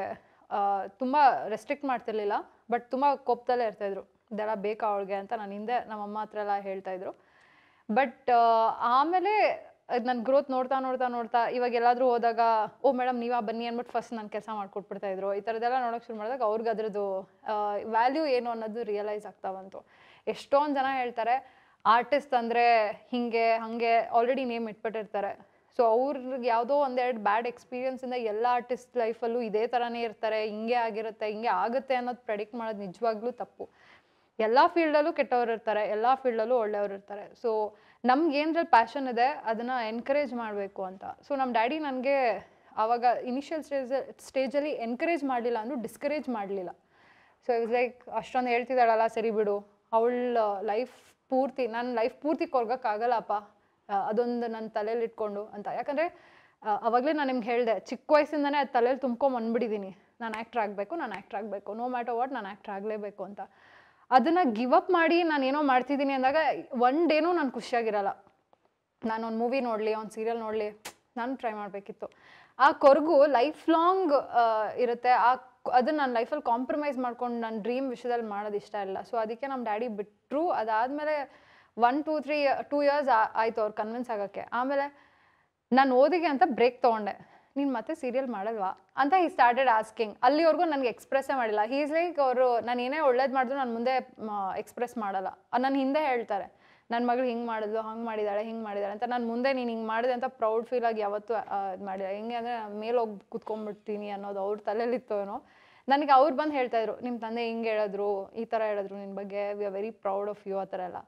ತುಂಬ ರೆಸ್ಟ್ರಿಕ್ಟ್ ಮಾಡ್ತಿರ್ಲಿಲ್ಲ ಬಟ್ ತುಂಬ ಕೋಪದಲ್ಲೇ ಇರ್ತಾಯಿದ್ರು ಇದೆಲ್ಲ ಬೇಕಾ ಅವಳಿಗೆ ಅಂತ ನಾನು ಹಿಂದೆ ನಮ್ಮಮ್ಮ ಹತ್ರ ಎಲ್ಲ ಹೇಳ್ತಾಯಿದ್ರು ಬಟ್ ಆಮೇಲೆ ನನ್ನ ಗ್ರೋತ್ ನೋಡ್ತಾ ನೋಡ್ತಾ ನೋಡ್ತಾ ಇವಾಗ ಎಲ್ಲಾದ್ರೂ ಹೋದಾಗ ಓ ಮೇಡಮ್ ನೀವಾ ಬನ್ನಿ ಅಂದ್ಬಿಟ್ಟು ಫಸ್ಟ್ ನನ್ನ ಕೆಲಸ ಮಾಡ್ಕೊಟ್ಬಿಡ್ತಾ ಇದ್ರು ಈ ಥರದ್ದೆಲ್ಲ ನೋಡೋಕೆ ಶುರು ಮಾಡಿದಾಗ ಅವ್ರಿಗೆ ಅದ್ರದ್ದು ವ್ಯಾಲ್ಯೂ ಏನು ಅನ್ನೋದು ರಿಯಲೈಸ್ ಆಗ್ತಾ ಬಂತು ಎಷ್ಟೊಂದು ಜನ ಹೇಳ್ತಾರೆ ಆರ್ಟಿಸ್ಟ್ ಅಂದರೆ ಹಿಂಗೆ ಹಾಗೆ ಆಲ್ರೆಡಿ ನೇಮ್ ಇಟ್ಬಿಟ್ಟಿರ್ತಾರೆ ಸೊ ಅವ್ರಿಗೆ ಯಾವುದೋ ಒಂದೆರಡು ಬ್ಯಾಡ್ ಇಂದ ಎಲ್ಲ ಆರ್ಟಿಸ್ಟ್ ಲೈಫಲ್ಲೂ ಇದೇ ಥರನೇ ಇರ್ತಾರೆ ಹಿಂಗೆ ಆಗಿರುತ್ತೆ ಹಿಂಗೆ ಆಗುತ್ತೆ ಅನ್ನೋದು ಪ್ರೆಡಿಕ್ಟ್ ಮಾಡೋದು ನಿಜವಾಗ್ಲೂ ತಪ್ಪು ಎಲ್ಲ ಫೀಲ್ಡಲ್ಲೂ ಕೆಟ್ಟವ್ರು ಇರ್ತಾರೆ ಎಲ್ಲ ಫೀಲ್ಡಲ್ಲೂ ಒಳ್ಳೆಯವ್ರು ಇರ್ತಾರೆ ಸೊ ನಮ್ಗೆ ಏನರಲ್ಲಿ ಪ್ಯಾಷನ್ ಇದೆ ಅದನ್ನು ಎನ್ಕರೇಜ್ ಮಾಡಬೇಕು ಅಂತ ಸೊ ನಮ್ಮ ಡ್ಯಾಡಿ ನನಗೆ ಆವಾಗ ಇನಿಷಿಯಲ್ ಸ್ಟೇಜ್ ಸ್ಟೇಜಲ್ಲಿ ಎನ್ಕರೇಜ್ ಮಾಡಲಿಲ್ಲ ಅಂದರೂ ಡಿಸ್ಕರೇಜ್ ಮಾಡಲಿಲ್ಲ ಸೊ ಇಸ್ ಲೈಕ್ ಅಷ್ಟೊಂದು ಹೇಳ್ತಿದ್ದಾಳಲ್ಲ ಸರಿ ಬಿಡು ಅವಳ ಲೈಫ್ ಪೂರ್ತಿ ನನ್ನ ಲೈಫ್ ಪೂರ್ತಿ ಕೊರ್ಗೋಕ್ಕಾಗಲ್ಲಪ್ಪ ಅದೊಂದು ನನ್ನ ತಲೆಯಲ್ಲಿ ಇಟ್ಕೊಂಡು ಅಂತ ಯಾಕಂದರೆ ಅವಾಗಲೇ ನಾನು ನಿಮ್ಗೆ ಹೇಳಿದೆ ಚಿಕ್ಕ ವಯಸ್ಸಿಂದನೇ ಅದು ತಲೆಯಲ್ಲಿ ತುಂಬ್ಕೊಂಬಂದ್ಬಿಟ್ಟಿದ್ದೀನಿ ನಾನು ಆ್ಯಕ್ಟ್ರ್ ಆಗಬೇಕು ನಾನು ಆ್ಯಕ್ಟ್ರ್ ಆಗಬೇಕು ನೋ ಮ್ಯಾಟರ್ ವಾಟ್ ನಾನು ಆ್ಯಕ್ಟ್ರ್ ಆಗಲೇಬೇಕು ಅಂತ ಅದನ್ನು ಗಿವ್ ಅಪ್ ಮಾಡಿ ನಾನು ಏನೋ ಮಾಡ್ತಿದ್ದೀನಿ ಅಂದಾಗ ಒನ್ ಡೇನೂ ನಾನು ಖುಷಿಯಾಗಿರಲ್ಲ ನಾನು ಒಂದು ಮೂವಿ ನೋಡಲಿ ಒಂದು ಸೀರಿಯಲ್ ನೋಡಲಿ ನಾನು ಟ್ರೈ ಮಾಡಬೇಕಿತ್ತು ಆ ಕೊರಗು ಲೈಫ್ ಲಾಂಗ್ ಇರುತ್ತೆ ಆ ಅದನ್ನ ನನ್ನ ಲೈಫಲ್ಲಿ ಕಾಂಪ್ರಮೈಸ್ ಮಾಡ್ಕೊಂಡು ನನ್ನ ಡ್ರೀಮ್ ವಿಷಯದಲ್ಲಿ ಮಾಡೋದು ಇಷ್ಟ ಇಲ್ಲ ಸೊ ಅದಕ್ಕೆ ನಮ್ಮ ಡ್ಯಾಡಿ ಬಿಟ್ಟರು ಅದಾದಮೇಲೆ one two three two years ಆಯಿತು ಅವ್ರು ಕನ್ವಿನ್ಸ್ ಆಗೋಕ್ಕೆ ಆಮೇಲೆ ನಾನು ಓದಿಗೆ ಅಂತ ಬ್ರೇಕ್ ತೊಗೊಂಡೆ ನೀನು ಮತ್ತೆ ಸೀರಿಯಲ್ ಮಾಡಲ್ವಾ ಅಂತ ಈ ಸ್ಟಾರ್ಟೆಡ್ ಆಸ್ಕಿಂಗ್ ಅಲ್ಲಿವರೆಗೂ ನನಗೆ ಎಕ್ಸ್ಪ್ರೆಸ್ಸೇ ಮಾಡಿಲ್ಲ ಈಸ್ ಲೈಕ್ ಅವರು ನಾನು ಏನೇ ಒಳ್ಳೇದು ಮಾಡಿದ್ರು ನಾನು ಮುಂದೆ ಎಕ್ಸ್ಪ್ರೆಸ್ ಮಾಡಲ್ಲ ನಾನು ಹಿಂದೆ ಹೇಳ್ತಾರೆ ನನ್ನ ಮಗಳು ಹಿಂಗೆ ಮಾಡಿದ್ಲು ಹಂಗೆ ಮಾಡಿದ್ದಾಳೆ ಹಿಂಗೆ ಮಾಡಿದ್ದಾಳೆ ಅಂತ ನಾನು ಮುಂದೆ ನೀನು ಹಿಂಗೆ ಮಾಡಿದೆ ಅಂತ ಪ್ರೌಡ್ ಫೀಲ್ ಆಗಿ ಯಾವತ್ತೂ ಇದು ಮಾಡಿದೆ ಹೆಂಗೆ ಅಂದರೆ ಮೇಲೆ ಹೋಗಿ ಕುತ್ಕೊಂಡ್ಬಿಡ್ತೀನಿ ಅನ್ನೋದು ಅವ್ರ ತಲೆಯಲ್ಲಿತ್ತೇನೋ ನನಗೆ ಅವ್ರು ಬಂದು ಹೇಳ್ತಾಯಿದ್ರು ನಿಮ್ಮ ತಂದೆ ಹಿಂಗೆ ಹೇಳಿದ್ರು ಈ ಥರ ಹೇಳಿದ್ರು ನಿನ್ನ ಬಗ್ಗೆ we are very proud of you ಆ ಥರ ಎಲ್ಲ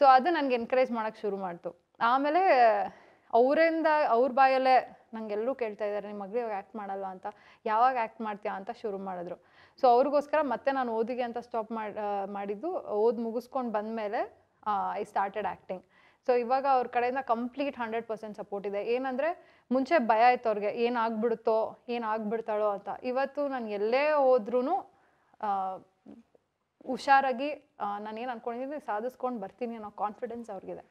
ಸೊ ಅದು ನನಗೆ ಎನ್ಕರೇಜ್ ಮಾಡೋಕ್ಕೆ ಶುರು ಮಾಡ್ತು ಆಮೇಲೆ ಅವರಿಂದ ಅವ್ರ ಬಾಯಲ್ಲೇ ನಂಗೆಲ್ಲರೂ ಕೇಳ್ತಾ ಇದ್ದಾರೆ ನಿಮ್ಮ ಮಗಳು ಆ್ಯಕ್ಟ್ ಮಾಡಲ್ಲ ಅಂತ ಯಾವಾಗ ಆ್ಯಕ್ಟ್ ಮಾಡ್ತೀಯಾ ಅಂತ ಶುರು ಮಾಡಿದ್ರು ಸೊ ಅವ್ರಿಗೋಸ್ಕರ ಮತ್ತೆ ನಾನು ಓದಿಗೆ ಅಂತ ಸ್ಟಾಪ್ ಮಾಡಿ ಮಾಡಿದ್ದು ಓದ್ ಮುಗಿಸ್ಕೊಂಡು ಬಂದಮೇಲೆ ಐ ಸ್ಟಾರ್ಟೆಡ್ ಆ್ಯಕ್ಟಿಂಗ್ ಸೊ ಇವಾಗ ಅವ್ರ ಕಡೆಯಿಂದ ಕಂಪ್ಲೀಟ್ ಹಂಡ್ರೆಡ್ ಪರ್ಸೆಂಟ್ ಸಪೋರ್ಟ್ ಇದೆ ಏನಂದರೆ ಮುಂಚೆ ಭಯ ಇತ್ತು ಅವ್ರಿಗೆ ಏನಾಗ್ಬಿಡುತ್ತೋ ಏನಾಗ್ಬಿಡ್ತಾಳೋ ಅಂತ ಇವತ್ತು ನಾನು ಎಲ್ಲೇ ಹೋದ್ರೂ ಹುಷಾರಾಗಿ ನಾನು ಏನು ಅಂದ್ಕೊಂಡಿದ್ದೀನಿ ಸಾಧಿಸ್ಕೊಂಡು ಬರ್ತೀನಿ ಅನ್ನೋ ಕಾನ್ಫಿಡೆನ್ಸ್ ಅವ್ರಿಗಿದೆ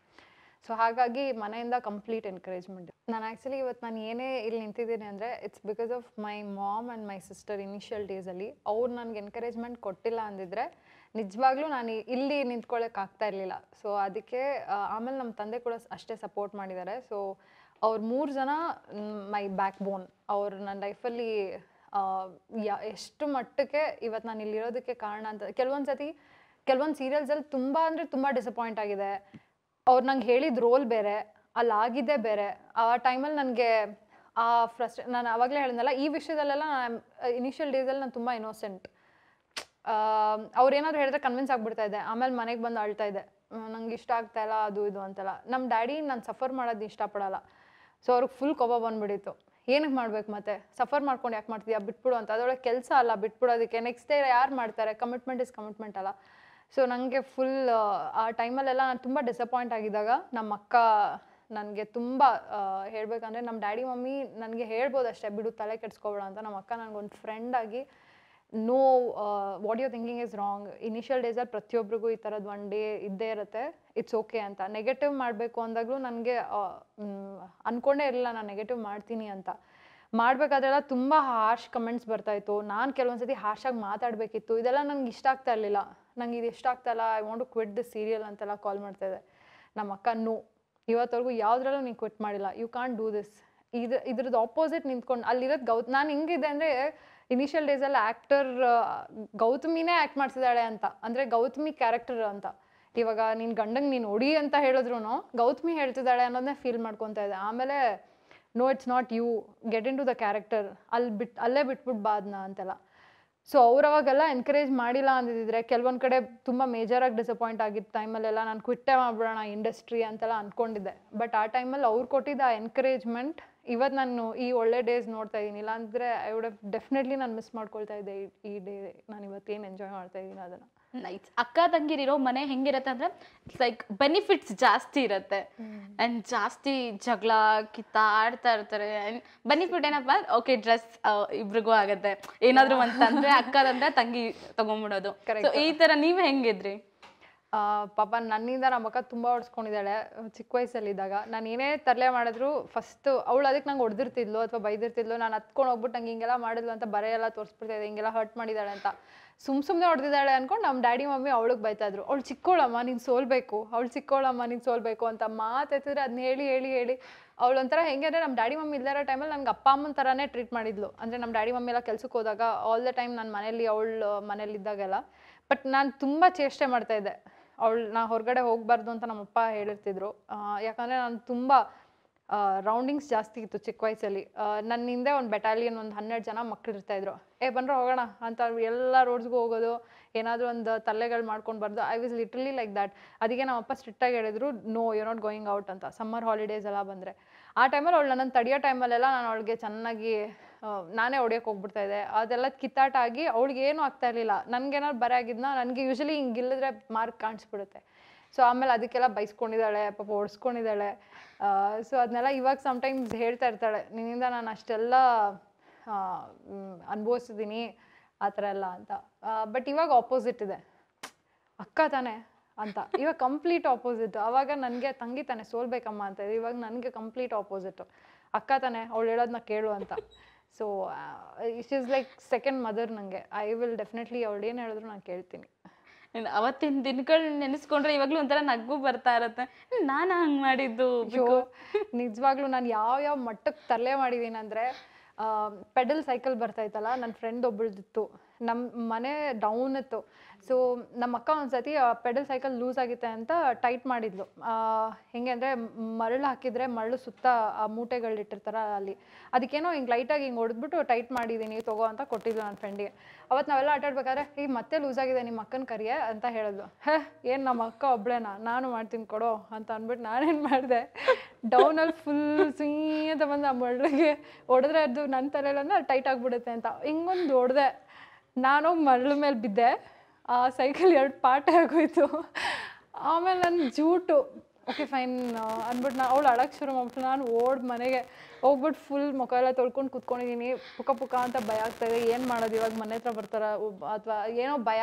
ಸೊ ಹಾಗಾಗಿ ಮನೆಯಿಂದ ಕಂಪ್ಲೀಟ್ ಎನ್ಕರೇಜ್ಮೆಂಟ್ ನಾನು ಆ್ಯಕ್ಚುಲಿ ಇವತ್ತು ನಾನು ಏನೇ ಇಲ್ಲಿ ನಿಂತಿದ್ದೀನಿ ಅಂದರೆ it's because of my mom and my sister initial ಡೇಸಲ್ಲಿ ಅವ್ರು ನನಗೆ ಎನ್ಕರೇಜ್ಮೆಂಟ್ ಕೊಟ್ಟಿಲ್ಲ ಅಂದಿದ್ರೆ ನಿಜವಾಗ್ಲೂ ನಾನು ಇಲ್ಲಿ ನಿಂತ್ಕೊಳ್ಳೋಕ್ಕಾಗ್ತಾ ಇರಲಿಲ್ಲ ಸೊ ಅದಕ್ಕೆ ಆಮೇಲೆ ನಮ್ಮ ತಂದೆ ಕೂಡ ಅಷ್ಟೇ ಸಪೋರ್ಟ್ ಮಾಡಿದ್ದಾರೆ ಸೊ ಅವ್ರ ಮೂರು ಜನ ಮೈ ಬ್ಯಾಕ್ ಬೋನ್ ಅವ್ರು ನನ್ನ ಲೈಫಲ್ಲಿ ಎಷ್ಟು ಮಟ್ಟಕ್ಕೆ ಇವತ್ತು ನಾನು ಇಲ್ಲಿರೋದಕ್ಕೆ ಕಾರಣ ಅಂತ ಕೆಲವೊಂದು ಸತಿ ಕೆಲವೊಂದು ಸೀರಿಯಲ್ಸಲ್ಲಿ ತುಂಬ ಅಂದರೆ ತುಂಬ ಡಿಸಪಾಯಿಂಟ್ ಆಗಿದೆ ಅವ್ರು ನಂಗೆ ಹೇಳಿದ ರೋಲ್ ಬೇರೆ ಅಲ್ಲಿ ಆಗಿದೆ ಬೇರೆ ಆ ಟೈಮಲ್ಲಿ ನನಗೆ ಆ ಫ್ರಸ್ಟ್ ನಾನು ಆವಾಗಲೇ ಹೇಳಿದ್ನಲ್ಲ ಈ ವಿಷಯದಲ್ಲೆಲ್ಲ ಇನಿಷಿಯಲ್ ಡೇಸಲ್ಲಿ ನಾನು ತುಂಬ ಇನ್ನೋಸೆಂಟ್ ಏನಾದರೂ ಹೇಳಿದ್ರೆ ಕನ್ವಿನ್ಸ್ ಆಗಿಬಿಡ್ತಾ ಇದೆ ಆಮೇಲೆ ಮನೆಗೆ ಬಂದು ಅಳ್ತಾ ಇದೆ ನಂಗೆ ಇಷ್ಟ ಆಗ್ತಾ ಇಲ್ಲ ಅದು ಇದು ಅಂತೆಲ್ಲ ನಮ್ಮ ಡ್ಯಾಡಿ ನಾನು ಸಫರ್ ಮಾಡೋದು ಇಷ್ಟಪಡಲ್ಲ ಸೊ ಅವ್ರಿಗೆ ಫುಲ್ ಕೋಪ ಬಂದುಬಿಟ್ಟಿತ್ತು ಏನಕ್ಕೆ ಮಾಡ್ಬೇಕು ಮತ್ತೆ ಸಫರ್ ಮಾಡ್ಕೊಂಡು ಯಾಕೆ ಮಾಡ್ತೀಯಾ ಬಿಟ್ಬಿಡು ಅಂತ ಅದರೊಳಗೆ ಕೆಲಸ ಅಲ್ಲ ಬಿಟ್ಬಿಡೋದಕ್ಕೆ ನೆಕ್ಸ್ಟ್ ಡೇ ಯಾರು ಮಾಡ್ತಾರೆ ಕಮಿಟ್ಮೆಂಟ್ ಇಸ್ ಕಮಿಟ್ಮೆಂಟ್ ಅಲ್ಲ ಸೊ ನನಗೆ ಫುಲ್ ಆ ಟೈಮಲ್ಲೆಲ್ಲ ನಾನು ತುಂಬ ಡಿಸಪಾಯಿಂಟ್ ಆಗಿದ್ದಾಗ ನಮ್ಮ ಅಕ್ಕ ನನಗೆ ತುಂಬ ಹೇಳಬೇಕಂದ್ರೆ ನಮ್ಮ ಡ್ಯಾಡಿ ಮಮ್ಮಿ ನನಗೆ ಹೇಳ್ಬೋದು ಅಷ್ಟೇ ಬಿಡು ತಲೆ ಕೆಡ್ಸ್ಕೊಬೇಡ ಅಂತ ನಮ್ಮ ಅಕ್ಕ ನನಗೊಂದು ಫ್ರೆಂಡಾಗಿ no what you thinking is wrong initial ಡೇಸಲ್ಲಿ ಪ್ರತಿಯೊಬ್ಬರಿಗೂ ಈ ಥರದ್ದು ಒನ್ ಡೇ ಇದ್ದೇ ಇರುತ್ತೆ ಇಟ್ಸ್ ಓಕೆ ಅಂತ ನೆಗೆಟಿವ್ ಮಾಡಬೇಕು ಅಂದಾಗಲೂ ನನಗೆ ಅಂದ್ಕೊಂಡೇ ಇರಲಿಲ್ಲ ನಾನು ನೆಗೆಟಿವ್ ಮಾಡ್ತೀನಿ ಅಂತ ಮಾಡ್ಬೇಕಾದ್ರೆಲ್ಲ ತುಂಬ ಹಾರ್ಶ್ ಕಮೆಂಟ್ಸ್ ಬರ್ತಾಯಿತ್ತು ನಾನು ಕೆಲವೊಂದು ಸತಿ ಆಗಿ ಮಾತಾಡಬೇಕಿತ್ತು ಇದೆಲ್ಲ ನನಗೆ ಇಷ್ಟ ಆಗ್ತಾ ಇರಲಿಲ್ಲ ನಂಗೆ ಇದು ಇಷ್ಟ ಆಗ್ತಾಯಿಲ್ಲ I want to quit the serial ಅಂತೆಲ್ಲ ಕಾಲ್ ಮಾಡ್ತಾ ಇದೆ ನಮ್ಮ ಅಕ್ಕ ನೋ ಇವತ್ತವರೆಗೂ ಯಾವುದ್ರಲ್ಲೂ ನೀನು ಕ್ವಿಟ್ ಮಾಡಿಲ್ಲ ಯು ಕಾಂಟ್ ಡೂ ದಿಸ್ ಇದು ಇದ್ರದ್ದು ಆಪೋಸಿಟ್ ನಿಂತ್ಕೊಂಡು ಅಲ್ಲಿರೋದು ಗೌತ್ ನಾನು ಹೆಂಗಿದೆ ಅಂದರೆ ಇನಿಷಿಯಲ್ ಡೇಸಲ್ಲಿ ಆ್ಯಕ್ಟರ್ ಗೌತಮಿನೇ ಆ್ಯಕ್ಟ್ ಮಾಡ್ಸಿದಾಳೆ ಅಂತ ಅಂದರೆ ಗೌತಮಿ ಕ್ಯಾರೆಕ್ಟರ್ ಅಂತ ಇವಾಗ ನಿನ್ನ ಗಂಡಂಗೆ ನೀನು ಒಡಿ ಅಂತ ಹೇಳಿದ್ರು ಗೌತಮಿ ಹೇಳ್ತಿದ್ದಾಳೆ ಅನ್ನೋದನ್ನೇ ಫೀಲ್ ಮಾಡ್ಕೊತಾ ಇದ್ದೆ ಆಮೇಲೆ no it's not you get into the character ಅಲ್ಲಿ ಬಿಟ್ ಅಲ್ಲೇ ಬಿಟ್ಬಿಟ್ಟು ಬಾದ್ನ ಅಂತೆಲ್ಲ ಸೊ ಅವ್ರು ಅವಾಗೆಲ್ಲ ಎನ್ಕರೇಜ್ ಮಾಡಿಲ್ಲ ಅಂದಿದ್ರೆ ಕೆಲವೊಂದು ಕಡೆ ತುಂಬ ಮೇಜರಾಗಿ ಡಿಸಪಾಯಿಂಟ್ ಆಗಿದ್ದ ಟೈಮಲ್ಲೆಲ್ಲ ನಾನು ಕ್ವಿಟ್ಟೆ ಮಾಡ್ಬಿಡೋಣ ಇಂಡಸ್ಟ್ರಿ ಅಂತೆಲ್ಲ ಅಂದ್ಕೊಂಡಿದ್ದೆ ಬಟ್ ಆ ಟೈಮಲ್ಲಿ ಅವ್ರು ಕೊಟ್ಟಿದ್ದ ಎನ್ಕರೇಜ್ಮೆಂಟ್ ಇವತ್ತು ನಾನು ಈ ಒಳ್ಳೆ ಡೇಸ್ ನೋಡ್ತಾ ಇದ್ದೀನಿ ಇಲ್ಲಾಂದರೆ ಐ ವುಡ್ ಡೆಫಿನೆಟ್ಲಿ ನಾನು ಮಿಸ್ ಮಾಡ್ಕೊಳ್ತಾ ಇದ್ದೆ ಈ ಡೇ ನಾನು ಇವತ್ತೇನು ಎಂಜಾಯ್ ಮಾಡ್ತಾ ಇದ್ದೀನಿ ಅದನ್ನು ನೈಟ್ ಅಕ್ಕ ತಂಗಿರಿರೋ ಮನೆ ಹೆಂಗಿರತ್ತೆ ಅಂದ್ರೆ ಲೈಕ್ ಬೆನಿಫಿಟ್ಸ್ ಜಾಸ್ತಿ ಇರತ್ತೆ ಅಂಡ್ ಜಾಸ್ತಿ ಜಗಳ ಆಡ್ತಾ ಇರ್ತಾರೆ ಅಂಡ್ ಬೆನಿಫಿಟ್ ಏನಪ್ಪ ಓಕೆ ಡ್ರೆಸ್ ಇಬ್ರಿಗೂ ಆಗತ್ತೆ ಏನಾದ್ರು ಅಕ್ಕ ತಂದ್ರೆ ತಂಗಿ ತಗೊಂಡ್ಬಿಡೋದು ಈ ತರ ನೀವ್ ಹೆಂಗಿದ್ರಿ ಪಾಪ ನನ್ನಿಂದ ನಮ್ಮ ಅಕ್ಕ ತುಂಬಾ ಹೊಡ್ಸ್ಕೊಂಡಿದ್ದಾಳೆ ಚಿಕ್ಕ ವಯಸ್ಸಲ್ಲಿದ್ದಾಗ ನಾನು ಏನೇ ತರಲೆ ಮಾಡಿದ್ರು ಫಸ್ಟ್ ಅವಳು ಅದಕ್ಕೆ ನಂಗೆ ಹೊಡೆದಿರ್ತಿದ್ಲು ಅಥವಾ ಬೈದಿರ್ತಿದ್ಲು ನಾನು ಹತ್ಕೊಂಡು ಹೋಗ್ಬಿಟ್ಟು ನಂಗೆ ಹಿಂಗೆಲ್ಲ ಮಾಡಿದ್ಲು ಅಂತ ಬರೆಯೆಲ್ಲ ತೋರಿಸ್ಬಿಡ್ತಾ ಹಿಂಗೆಲ್ಲ ಹರ್ಟ್ ಮಾಡಿದ್ದಾಳೆ ಅಂತ ಸುಮ್ ಸುಮ್ಮನೆ ಹೊಡೆದಿದ್ದಾಳೆ ಅನ್ಕೊಂಡು ನಮ್ಮ ಡ್ಯಾಡಿ ಮಮ್ಮಿ ಅವಳಿಗೆ ಬೈತಾಯಿದ್ರು ಅವಳು ಚಿಕ್ಕೋಳಮ್ಮ ನೀನು ಸೋಲ್ಬೇಕು ಅವಳು ಚಿಕ್ಕೋಳಮ್ಮ ನೀನು ಸೋಲ್ಬೇಕು ಅಂತ ಮಾತೆತ್ತಿದ್ರೆ ಅದನ್ನ ಹೇಳಿ ಹೇಳಿ ಹೇಳಿ ಅವಳು ಒಂಥರ ಹೆಂಗೆ ಅಂದರೆ ನಮ್ಮ ಡ್ಯಾಡಿ ಮಮ್ಮಿ ಇಲ್ಲದ ಟೈಮಲ್ಲಿ ನನಗೆ ಅಪ್ಪ ಅಮ್ಮನ ಥರನೇ ಟ್ರೀಟ್ ಮಾಡಿದ್ಲು ಅಂದರೆ ನಮ್ಮ ಡ್ಯಾಡಿ ಮಮ್ಮಿ ಎಲ್ಲ ಕೆಲ್ಸಕ್ಕೆ ಹೋದಾಗ ಆಲ್ ದ ಟೈಮ್ ನನ್ನ ಮನೇಲಿ ಅವಳು ಮನೇಲಿದ್ದಾಗೆಲ್ಲ ಬಟ್ ನಾನು ತುಂಬ ಚೇಷ್ಟೆ ಇದ್ದೆ ಅವಳು ನಾ ಹೊರಗಡೆ ಹೋಗಬಾರ್ದು ಅಂತ ನಮ್ಮಪ್ಪ ಹೇಳಿರ್ತಿದ್ರು ಯಾಕಂದರೆ ನಾನು ತುಂಬ ರೌಂಡಿಂಗ್ಸ್ ಜಾಸ್ತಿ ಇತ್ತು ಚಿಕ್ಕ ವಯಸ್ಸಲ್ಲಿ ನನ್ನ ಹಿಂದೆ ಒಂದು ಬೆಟಾಲಿಯನ್ ಒಂದು ಹನ್ನೆರಡು ಜನ ಮಕ್ಕಳು ಇರ್ತಾಯಿದ್ರು ಏ ಬಂದ್ರೆ ಹೋಗೋಣ ಅಂತ ಎಲ್ಲ ರೋಡ್ಸ್ಗೂ ಹೋಗೋದು ಏನಾದರೂ ಒಂದು ತಲೆಗಳು ಮಾಡ್ಕೊಂಡು ಬರೋದು I was literally like that ಅದಕ್ಕೆ ನಮ್ಮ ಸ್ಟ್ರಿಕ್ಟಾಗಿ ಹೇಳಿದ್ರು no you not going out ಅಂತ ಸಮ್ಮರ್ ಹಾಲಿಡೇಸ್ ಎಲ್ಲ ಬಂದರೆ ಆ ಟೈಮಲ್ಲಿ ಅವಳು ನನ್ನ ತಡೆಯೋ ಟೈಮಲ್ಲೆಲ್ಲ ನಾನು ಅವಳಿಗೆ ಚೆನ್ನಾಗಿ ನಾನೇ ಹೊಡಿಯೋಕೆ ಹೋಗ್ಬಿಡ್ತಾ ಇದ್ದೆ ಅದೆಲ್ಲ ಕಿತ್ತಾಟಾಗಿ ಆಗಿ ಅವಳಿಗೆ ಏನೂ ಆಗ್ತಾ ಇರಲಿಲ್ಲ ನನಗೇನಾದ್ರು ಬರ ನನಗೆ ನನಗೆ ಹಿಂಗೆ ಇಲ್ಲದ್ರೆ ಮಾರ್ಕ್ ಕಾಣಿಸ್ಬಿಡುತ್ತೆ ಸೊ ಆಮೇಲೆ ಅದಕ್ಕೆಲ್ಲ ಬೈಸ್ಕೊಂಡಿದ್ದಾಳೆ ಪಾಪ ಓಡಿಸ್ಕೊಂಡಿದ್ದಾಳೆ ಸೊ ಅದನ್ನೆಲ್ಲ ಇವಾಗ ಸಮ್ಟೈಮ್ಸ್ ಹೇಳ್ತಾ ಇರ್ತಾಳೆ ನಿನ್ನಿಂದ ನಾನು ಅಷ್ಟೆಲ್ಲ ಅನುಭವಿಸಿದ್ದೀನಿ ಆ ಥರ ಎಲ್ಲ ಅಂತ ಬಟ್ ಇವಾಗ ಆಪೋಸಿಟ್ ಇದೆ ಅಕ್ಕ ತಾನೆ ಅಂತ ಇವಾಗ ಕಂಪ್ಲೀಟ್ ಆಪೋಸಿಟ್ ಆವಾಗ ನನಗೆ ತಂಗಿ ತಾನೆ ಸೋಲ್ಬೇಕಮ್ಮ ಅಂತ ಇವಾಗ ನನಗೆ ಕಂಪ್ಲೀಟ್ ಆಪೋಸಿಟ್ ಅಕ್ಕ ತಾನೆ ಅವಳು ಹೇಳೋದನ್ನ ಕೇಳು ಅಂತ so it is like second mother ನನಗೆ ಐ ವಿಲ್ ಡೆಫಿನೆಟ್ಲಿ ಅವಳು ಏನು ಹೇಳಿದ್ರು ನಾನು ಕೇಳ್ತೀನಿ ಅವತ್ತಿನ ದಿನಗಳ್ ನೆನೆಸ್ಕೊಂಡ್ರೆ ಇವಾಗ್ಲೂ ಒಂಥರ ನಗು ಬರ್ತಾ ಇರತ್ತೆ ನಾನು ಹಂಗ್ ಮಾಡಿದ್ದು ನಿಜವಾಗ್ಲು ನಾನು ಯಾವ ಯಾವ ಮಟ್ಟಕ್ಕೆ ತಲೆ ಮಾಡಿದೀನಂದ್ರೆ ಅಂದ್ರೆ ಪೆಡಲ್ ಸೈಕಲ್ ಬರ್ತಾ ಇತ್ತಲ್ಲ ನನ್ನ ಫ್ರೆಂಡ್ ಒಬ್ಬಳದಿತ್ತು ನಮ್ಮ ಮನೆ ಡೌನ್ ಇತ್ತು ಸೊ ನಮ್ಮ ಅಕ್ಕ ಒಂದು ಪೆಡಲ್ ಸೈಕಲ್ ಲೂಸ್ ಆಗಿತ್ತೆ ಅಂತ ಟೈಟ್ ಮಾಡಿದ್ಲು ಹೆಂಗೆ ಅಂದರೆ ಮರಳು ಹಾಕಿದರೆ ಮರಳು ಸುತ್ತ ಆ ಇಟ್ಟಿರ್ತಾರ ಅಲ್ಲಿ ಅದಕ್ಕೇನೋ ಹಿಂಗೆ ಲೈಟಾಗಿ ಹಿಂಗೆ ಹೊಡೆದ್ಬಿಟ್ಟು ಟೈಟ್ ಮಾಡಿದ್ದೀನಿ ತಗೋ ಅಂತ ಕೊಟ್ಟಿದ್ಲು ನನ್ನ ಫ್ರೆಂಡಿಗೆ ಅವತ್ತು ನಾವೆಲ್ಲ ಆಟಾಡ್ಬೇಕಾದ್ರೆ ಈಗ ಮತ್ತೆ ಲೂಸ್ ಆಗಿದೆ ನಿಮ್ಮ ಅಕ್ಕನ ಕರಿಯೆ ಅಂತ ಹೇಳಿದ್ಲು ಹೇ ಏನು ನಮ್ಮ ಅಕ್ಕ ಒಬ್ಳೇನ ನಾನು ಮಾಡ್ತೀನಿ ಕೊಡೋ ಅಂತ ಅಂದ್ಬಿಟ್ಟು ನಾನೇನು ಮಾಡಿದೆ ಡೌನಲ್ಲಿ ಫುಲ್ ಸಿಂಗ್ ಅಂತ ಬಂದು ಆ ಮರಳಿಗೆ ಹೊಡೆದ್ರೆ ಅದು ನನ್ನ ಅಂದ್ರೆ ಟೈಟ್ ಆಗಿಬಿಡುತ್ತೆ ಅಂತ ಹಿಂಗೊಂದು ಹೊಡೆದೆ ನಾನು ಮರಳು ಮೇಲೆ ಬಿದ್ದೆ ಆ ಸೈಕಲ್ ಎರಡು ಪಾಠ ಆಗೋಯ್ತು ಆಮೇಲೆ ನನ್ನ ಜೂಟು ಓಕೆ ಫೈನ್ ಅಂದ್ಬಿಟ್ಟು ನಾನು ಅವಳು ಅಡಕ್ಕೆ ಶುರು ಮಾಡ್ಬಿಟ್ಟು ನಾನು ಓಡ್ ಮನೆಗೆ ಹೋಗ್ಬಿಟ್ಟು ಫುಲ್ ಮುಖ ಎಲ್ಲ ತೊಳ್ಕೊಂಡು ಕುತ್ಕೊಂಡಿದ್ದೀನಿ ಪುಕ ಪುಕ ಅಂತ ಭಯ ಆಗ್ತಾಯಿದೆ ಏನು ಮಾಡೋದು ಇವಾಗ ಮನೆ ಹತ್ರ ಬರ್ತಾರ ಅಥವಾ ಏನೋ ಭಯ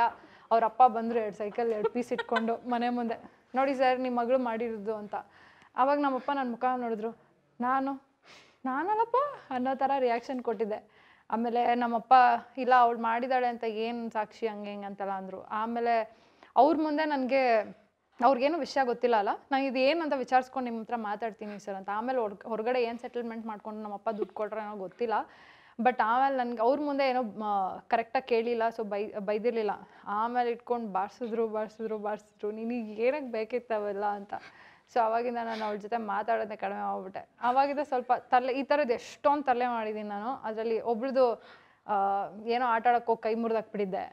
ಅವ್ರ ಅಪ್ಪ ಬಂದರು ಎರಡು ಸೈಕಲ್ ಎರಡು ಪೀಸ್ ಇಟ್ಕೊಂಡು ಮನೆ ಮುಂದೆ ನೋಡಿ ಸರ್ ನಿಮ್ಮ ಮಗಳು ಮಾಡಿರೋದು ಅಂತ ಆವಾಗ ನಮ್ಮಪ್ಪ ನನ್ನ ಮುಖ ನೋಡಿದ್ರು ನಾನು ನಾನಲ್ಲಪ್ಪ ಅನ್ನೋ ಥರ ರಿಯಾಕ್ಷನ್ ಕೊಟ್ಟಿದ್ದೆ ಆಮೇಲೆ ನಮ್ಮಪ್ಪ ಇಲ್ಲ ಅವ್ಳು ಮಾಡಿದಾಳೆ ಅಂತ ಏನು ಸಾಕ್ಷಿ ಹಂಗೆ ಹಿಂಗೆ ಅಂತೆಲ್ಲ ಅಂದರು ಆಮೇಲೆ ಅವ್ರ ಮುಂದೆ ನನಗೆ ಅವ್ರಿಗೇನು ವಿಷಯ ಗೊತ್ತಿಲ್ಲ ಅಲ್ಲ ನಾನು ಇದು ಏನಂತ ವಿಚಾರಿಸ್ಕೊಂಡು ನಿಮ್ಮ ಹತ್ರ ಮಾತಾಡ್ತೀನಿ ಸರ್ ಅಂತ ಆಮೇಲೆ ಹೊರಗಡೆ ಏನು ಸೆಟಲ್ಮೆಂಟ್ ಮಾಡ್ಕೊಂಡು ನಮ್ಮಪ್ಪ ದುಡ್ಡು ಕೊಡ್ರೆ ಏನೋ ಗೊತ್ತಿಲ್ಲ ಬಟ್ ಆಮೇಲೆ ನನಗೆ ಅವ್ರ ಮುಂದೆ ಏನೋ ಕರೆಕ್ಟಾಗಿ ಕೇಳಿಲ್ಲ ಸೊ ಬೈ ಬೈದಿರಲಿಲ್ಲ ಆಮೇಲೆ ಇಟ್ಕೊಂಡು ಬಾರಿಸಿದ್ರು ಬಾರಿಸಿದ್ರು ಬಾರಿಸಿದ್ರು ನಿನಗೆ ಏನಕ್ಕೆ ಬೇಕಿತ್ತು ಅವೆಲ್ಲ ಅಂತ ಸೊ ಅವಾಗಿಂದ ನಾನು ಅವಳ ಜೊತೆ ಮಾತಾಡೋದೆ ಕಡಿಮೆ ಆಗ್ಬಿಟ್ಟೆ ಆವಾಗಿಂದ ಸ್ವಲ್ಪ ತಲೆ ಈ ಥರದ್ದು ಎಷ್ಟೊಂದು ತಲೆ ಮಾಡಿದ್ದೀನಿ ನಾನು ಅದರಲ್ಲಿ ಒಬ್ಳದು ಏನೋ ಆಟ ಆಡೋಕ್ಕೆ ಹೋಗಿ ಕೈ ಮುರಿದಾಕ್ಬಿಟ್ಟಿದ್ದೆ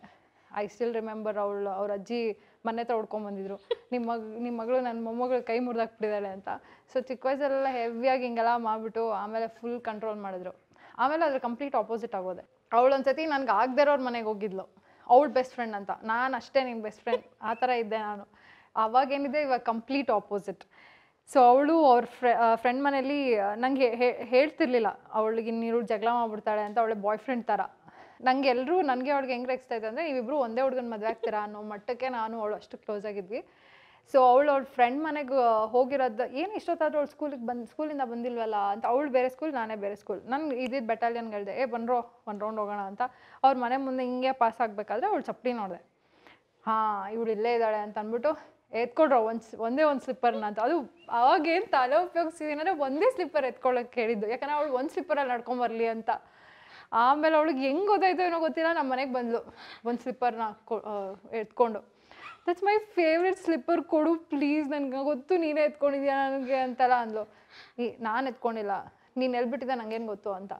ಐ ಸ್ಟಿಲ್ ರಿಮೆಂಬರ್ ಅವಳು ಅವ್ರ ಅಜ್ಜಿ ಮನೆ ಹತ್ರ ಹೊಡ್ಕೊಂಡ್ಬಂದಿದ್ರು ನಿಮ್ಮ ಮಗ ನಿಮ್ಮ ಮಗಳು ನನ್ನ ಮೊಮ್ಮಗಳು ಕೈ ಮುರಿದಾಕ್ಬಿಟ್ಟಿದ್ದಾಳೆ ಅಂತ ಸೊ ಚಿಕ್ಕ ವಯಸ್ಸಲ್ಲೆಲ್ಲ ಹೆವಿಯಾಗಿ ಹಿಂಗೆಲ್ಲ ಮಾಡಿಬಿಟ್ಟು ಆಮೇಲೆ ಫುಲ್ ಕಂಟ್ರೋಲ್ ಮಾಡಿದ್ರು ಆಮೇಲೆ ಅದ್ರ ಕಂಪ್ಲೀಟ್ ಆಪೋಸಿಟ್ ಆಗೋದೆ ಅವಳೊಂದ್ಸತಿ ನನಗೆ ಆಗದೆ ಇರೋರ ಮನೆಗೆ ಹೋಗಿದ್ಲು ಅವಳು ಬೆಸ್ಟ್ ಫ್ರೆಂಡ್ ಅಂತ ನಾನು ಅಷ್ಟೇ ನಿಮ್ಮ ಬೆಸ್ಟ್ ಫ್ರೆಂಡ್ ಆ ಥರ ಇದ್ದೆ ನಾನು ಅವಾಗ ಏನಿದೆ ಇವಾಗ ಕಂಪ್ಲೀಟ್ ಆಪೋಸಿಟ್ ಸೊ ಅವಳು ಅವ್ರ ಫ್ರೆ ಫ್ರೆಂಡ್ ಮನೇಲಿ ನನಗೆ ಹೇಳ್ತಿರ್ಲಿಲ್ಲ ಅವಳಿಗೆ ನೀರು ಜಗಳ ಮಾಡ್ಬಿಡ್ತಾಳೆ ಅಂತ ಅವಳೆ ಬಾಯ್ ಫ್ರೆಂಡ್ ಥರ ನನಗೆ ಎಲ್ಲರೂ ನನಗೆ ಅವ್ಳಿಗೆ ಹೆಂಗೆ ರೆಕ್ಸ್ತಾ ಇತ್ತು ಅಂದರೆ ನೀವಿಬ್ಬರು ಒಂದೇ ಹುಡುಗನ ಮದುವೆ ಆಗ್ತೀರಾ ಅನ್ನೋ ಮಟ್ಟಕ್ಕೆ ನಾನು ಅವಳು ಅಷ್ಟು ಕ್ಲೋಸ್ ಆಗಿದ್ವಿ ಸೊ ಅವಳು ಅವ್ಳ ಫ್ರೆಂಡ್ ಮನೆಗೆ ಹೋಗಿರೋದು ಏನು ಇಷ್ಟೊತ್ತಾದ್ರೂ ಅವಳು ಸ್ಕೂಲಿಗೆ ಬಂದು ಸ್ಕೂಲಿಂದ ಬಂದಿಲ್ವಲ್ಲ ಅಂತ ಅವಳು ಬೇರೆ ಸ್ಕೂಲ್ ನಾನೇ ಬೇರೆ ಸ್ಕೂಲ್ ನನಗೆ ಇದ್ದಿದ್ದು ಬೆಟಾಲಿಯನ್ಗಳಿದೆ ಏ ಬನ್ರೋ ಒಂದು ರೌಂಡ್ ಹೋಗೋಣ ಅಂತ ಅವ್ರ ಮನೆ ಮುಂದೆ ಹಿಂಗೆ ಪಾಸ್ ಆಗಬೇಕಾದ್ರೆ ಅವಳು ಚಪ್ಪಡಿ ನೋಡಿದೆ ಹಾಂ ಇವಳು ಇಲ್ಲೇ ಇದ್ದಾಳೆ ಅಂತ ಅಂದ್ಬಿಟ್ಟು ಎತ್ಕೊಡ್ರ ಒಂದು ಒಂದೇ ಒಂದು ಸ್ಲಿಪ್ಪರ್ನ ಅಂತ ಅದು ಅವಾಗೇನು ತಲೆ ಉಪಯೋಗಿಸಿದೀನಿ ಒಂದೇ ಸ್ಲಿಪ್ಪರ್ ಎತ್ಕೊಳ್ಳೋಕೆ ಹೇಳಿದ್ದು ಯಾಕಂದ್ರೆ ಅವಳು ಒಂದು ಸ್ಲಿಪ್ಪರಲ್ಲಿ ನಡ್ಕೊಂಬರ್ಲಿ ಅಂತ ಆಮೇಲೆ ಅವಳಿಗೆ ಹೆಂಗೆ ಗೊತ್ತಾಯ್ತು ಏನೋ ಗೊತ್ತಿಲ್ಲ ನಮ್ಮ ಮನೆಗೆ ಬಂದಳು ಒಂದು ಸ್ಲಿಪ್ಪರ್ನ ಎತ್ಕೊಂಡು ದಟ್ಸ್ ಮೈ ಫೇವ್ರೆಟ್ ಸ್ಲಿಪ್ಪರ್ ಕೊಡು ಪ್ಲೀಸ್ ನನಗೆ ಗೊತ್ತು ನೀನೇ ಎತ್ಕೊಂಡಿದ್ಯಾ ನನಗೆ ಅಂತೆಲ್ಲ ಅಂದ್ಲು ನಾನು ಎತ್ಕೊಂಡಿಲ್ಲ ನೀನು ಎಲ್ಬಿಟ್ಟಿದ್ದೆ ನನಗೇನು ಗೊತ್ತು ಅಂತ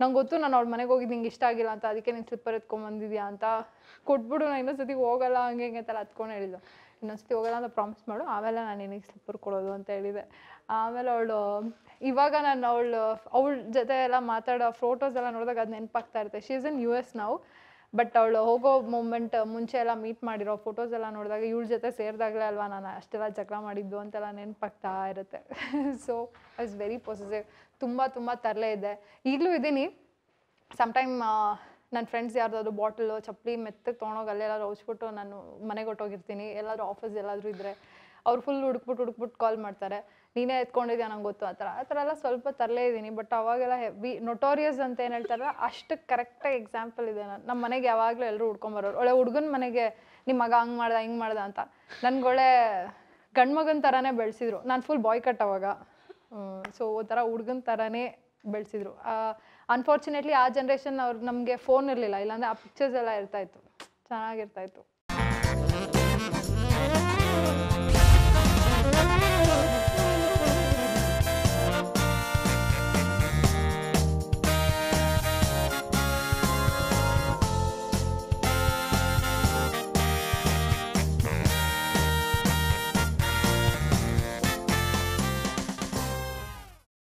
ನಂಗೆ ಗೊತ್ತು ನಾನು ಅವ್ಳ ಮನೆಗೆ ಹೋಗಿದ್ದು ನಿಂಗೆ ಇಷ್ಟ ಆಗಿಲ್ಲ ಅಂತ ಅದಕ್ಕೆ ನೀನು ಸ್ಲಿಪ್ಪರ್ ಎತ್ಕೊಂಬಂದಿದ್ಯಾ ಅಂತ ಕೊಟ್ಬಿಡು ನಾನು ಇನ್ನೊಂದು ಸತಿ ಹೋಗಲ್ಲ ಹಂಗೆ ಹಿಂಗೆ ಅಂತೆಲ್ಲ ಹತ್ಕೊಂಡು ಹೇಳಿದ್ಲು ಇನ್ನೊಂದ್ಸತಿ ಹೋಗೋಲ್ಲ ಅಂತ ಪ್ರಾಮಿಸ್ ಮಾಡು ಆಮೇಲೆ ನಾನು ನಿನಗೆ ಸ್ಲಿಪ್ಪರ್ ಕೊಡೋದು ಅಂತ ಹೇಳಿದೆ ಆಮೇಲೆ ಅವಳು ಇವಾಗ ನಾನು ಅವಳು ಅವಳ ಜೊತೆ ಎಲ್ಲ ಮಾತಾಡೋ ಫೋಟೋಸ್ ಎಲ್ಲ ನೋಡಿದಾಗ ಅದು ನೆನಪಾಗ್ತಾ ಇರುತ್ತೆ she is in U S ನಾವು ಬಟ್ ಅವಳು ಹೋಗೋ ಮೂಮೆಂಟ್ ಮುಂಚೆ ಎಲ್ಲ ಮೀಟ್ ಮಾಡಿರೋ ಫೋಟೋಸ್ ಎಲ್ಲ ನೋಡಿದಾಗ ಇವಳ ಜೊತೆ ಸೇರಿದಾಗಲೇ ಅಲ್ವಾ ನಾನು ಅಷ್ಟೆಲ್ಲ ಜಗಳ ಮಾಡಿದ್ದು ಅಂತೆಲ್ಲ ನೆನಪಾಗ್ತಾ ಇರುತ್ತೆ so I is very possessive ತುಂಬ ತುಂಬ ತರಲೆ ಇದೆ ಈಗಲೂ ಇದ್ದೀನಿ ಸಮ್ಟೈಮ್ ನನ್ನ ಫ್ರೆಂಡ್ಸ್ ಯಾರ್ದಾದ್ರು ಬಾಟಲು ಚಪ್ಪಲಿ ಮೆತ್ತಗೆ ತೊಗೊಂಡೋಗಿ ಅಲ್ಲೆಲ್ಲಾದ್ರು ಹೊಚ್ಬಿಟ್ಟು ನಾನು ಮನೆಗೆ ಹೊಟ್ಟೋಗಿರ್ತೀನಿ ಎಲ್ಲಾದರೂ ಆಫೀಸ್ ಎಲ್ಲಾದರೂ ಇದ್ದರೆ ಅವ್ರು ಫುಲ್ ಹುಡುಕ್ಬಿಟ್ಟು ಹುಡುಕ್ಬಿಟ್ಟು ಕಾಲ್ ಮಾಡ್ತಾರೆ ನೀನೇ ಎತ್ಕೊಂಡಿದ್ಯಾ ನಂಗೆ ಗೊತ್ತು ಆ ಥರ ಆ ಥರ ಎಲ್ಲ ಸ್ವಲ್ಪ ತರಲೇ ಇದ್ದೀನಿ ಬಟ್ ಅವಾಗೆಲ್ಲ ಹೆವಿ ನೊಟೋರಿಯಸ್ ಅಂತ ಏನು ಹೇಳ್ತಾರೆ ಅಷ್ಟು ಕರೆಕ್ಟಾಗಿ ಎಕ್ಸಾಂಪಲ್ ಇದೆ ನಾನು ನಮ್ಮ ಮನೆಗೆ ಯಾವಾಗಲೂ ಎಲ್ಲರೂ ಹುಡ್ಕೊಂಬರೋರು ಒಳ್ಳೆ ಹುಡುಗನ ಮನೆಗೆ ನಿಮ್ಮ ಮಗ ಹಂಗೆ ಮಾಡ್ದೆ ಹಿಂಗೆ ಮಾಡ್ದೆ ಅಂತ ನನಗೊಳ್ಳೆ ಗಂಡು ಮಗನ ಥರನೇ ಬೆಳೆಸಿದ್ರು ನಾನು ಫುಲ್ ಬಾಯ್ ಕಟ್ ಅವಾಗ ಸೊ ಒಂಥರ ಹುಡ್ಗನ ಥರನೇ ಬೆಳೆಸಿದ್ರು ಅನ್ಫಾರ್ಚುನೇಟ್ಲಿ ಆ ಜನ್ರೇಷನ್ ಅವ್ರು ನಮಗೆ ಫೋನ್ ಇರಲಿಲ್ಲ ಇಲ್ಲಾಂದರೆ ಆ ಪಿಕ್ಚರ್ಸ್ ಎಲ್ಲ ಇರ್ತಾಯಿತ್ತು ಚೆನ್ನಾಗಿರ್ತಾಯಿತ್ತು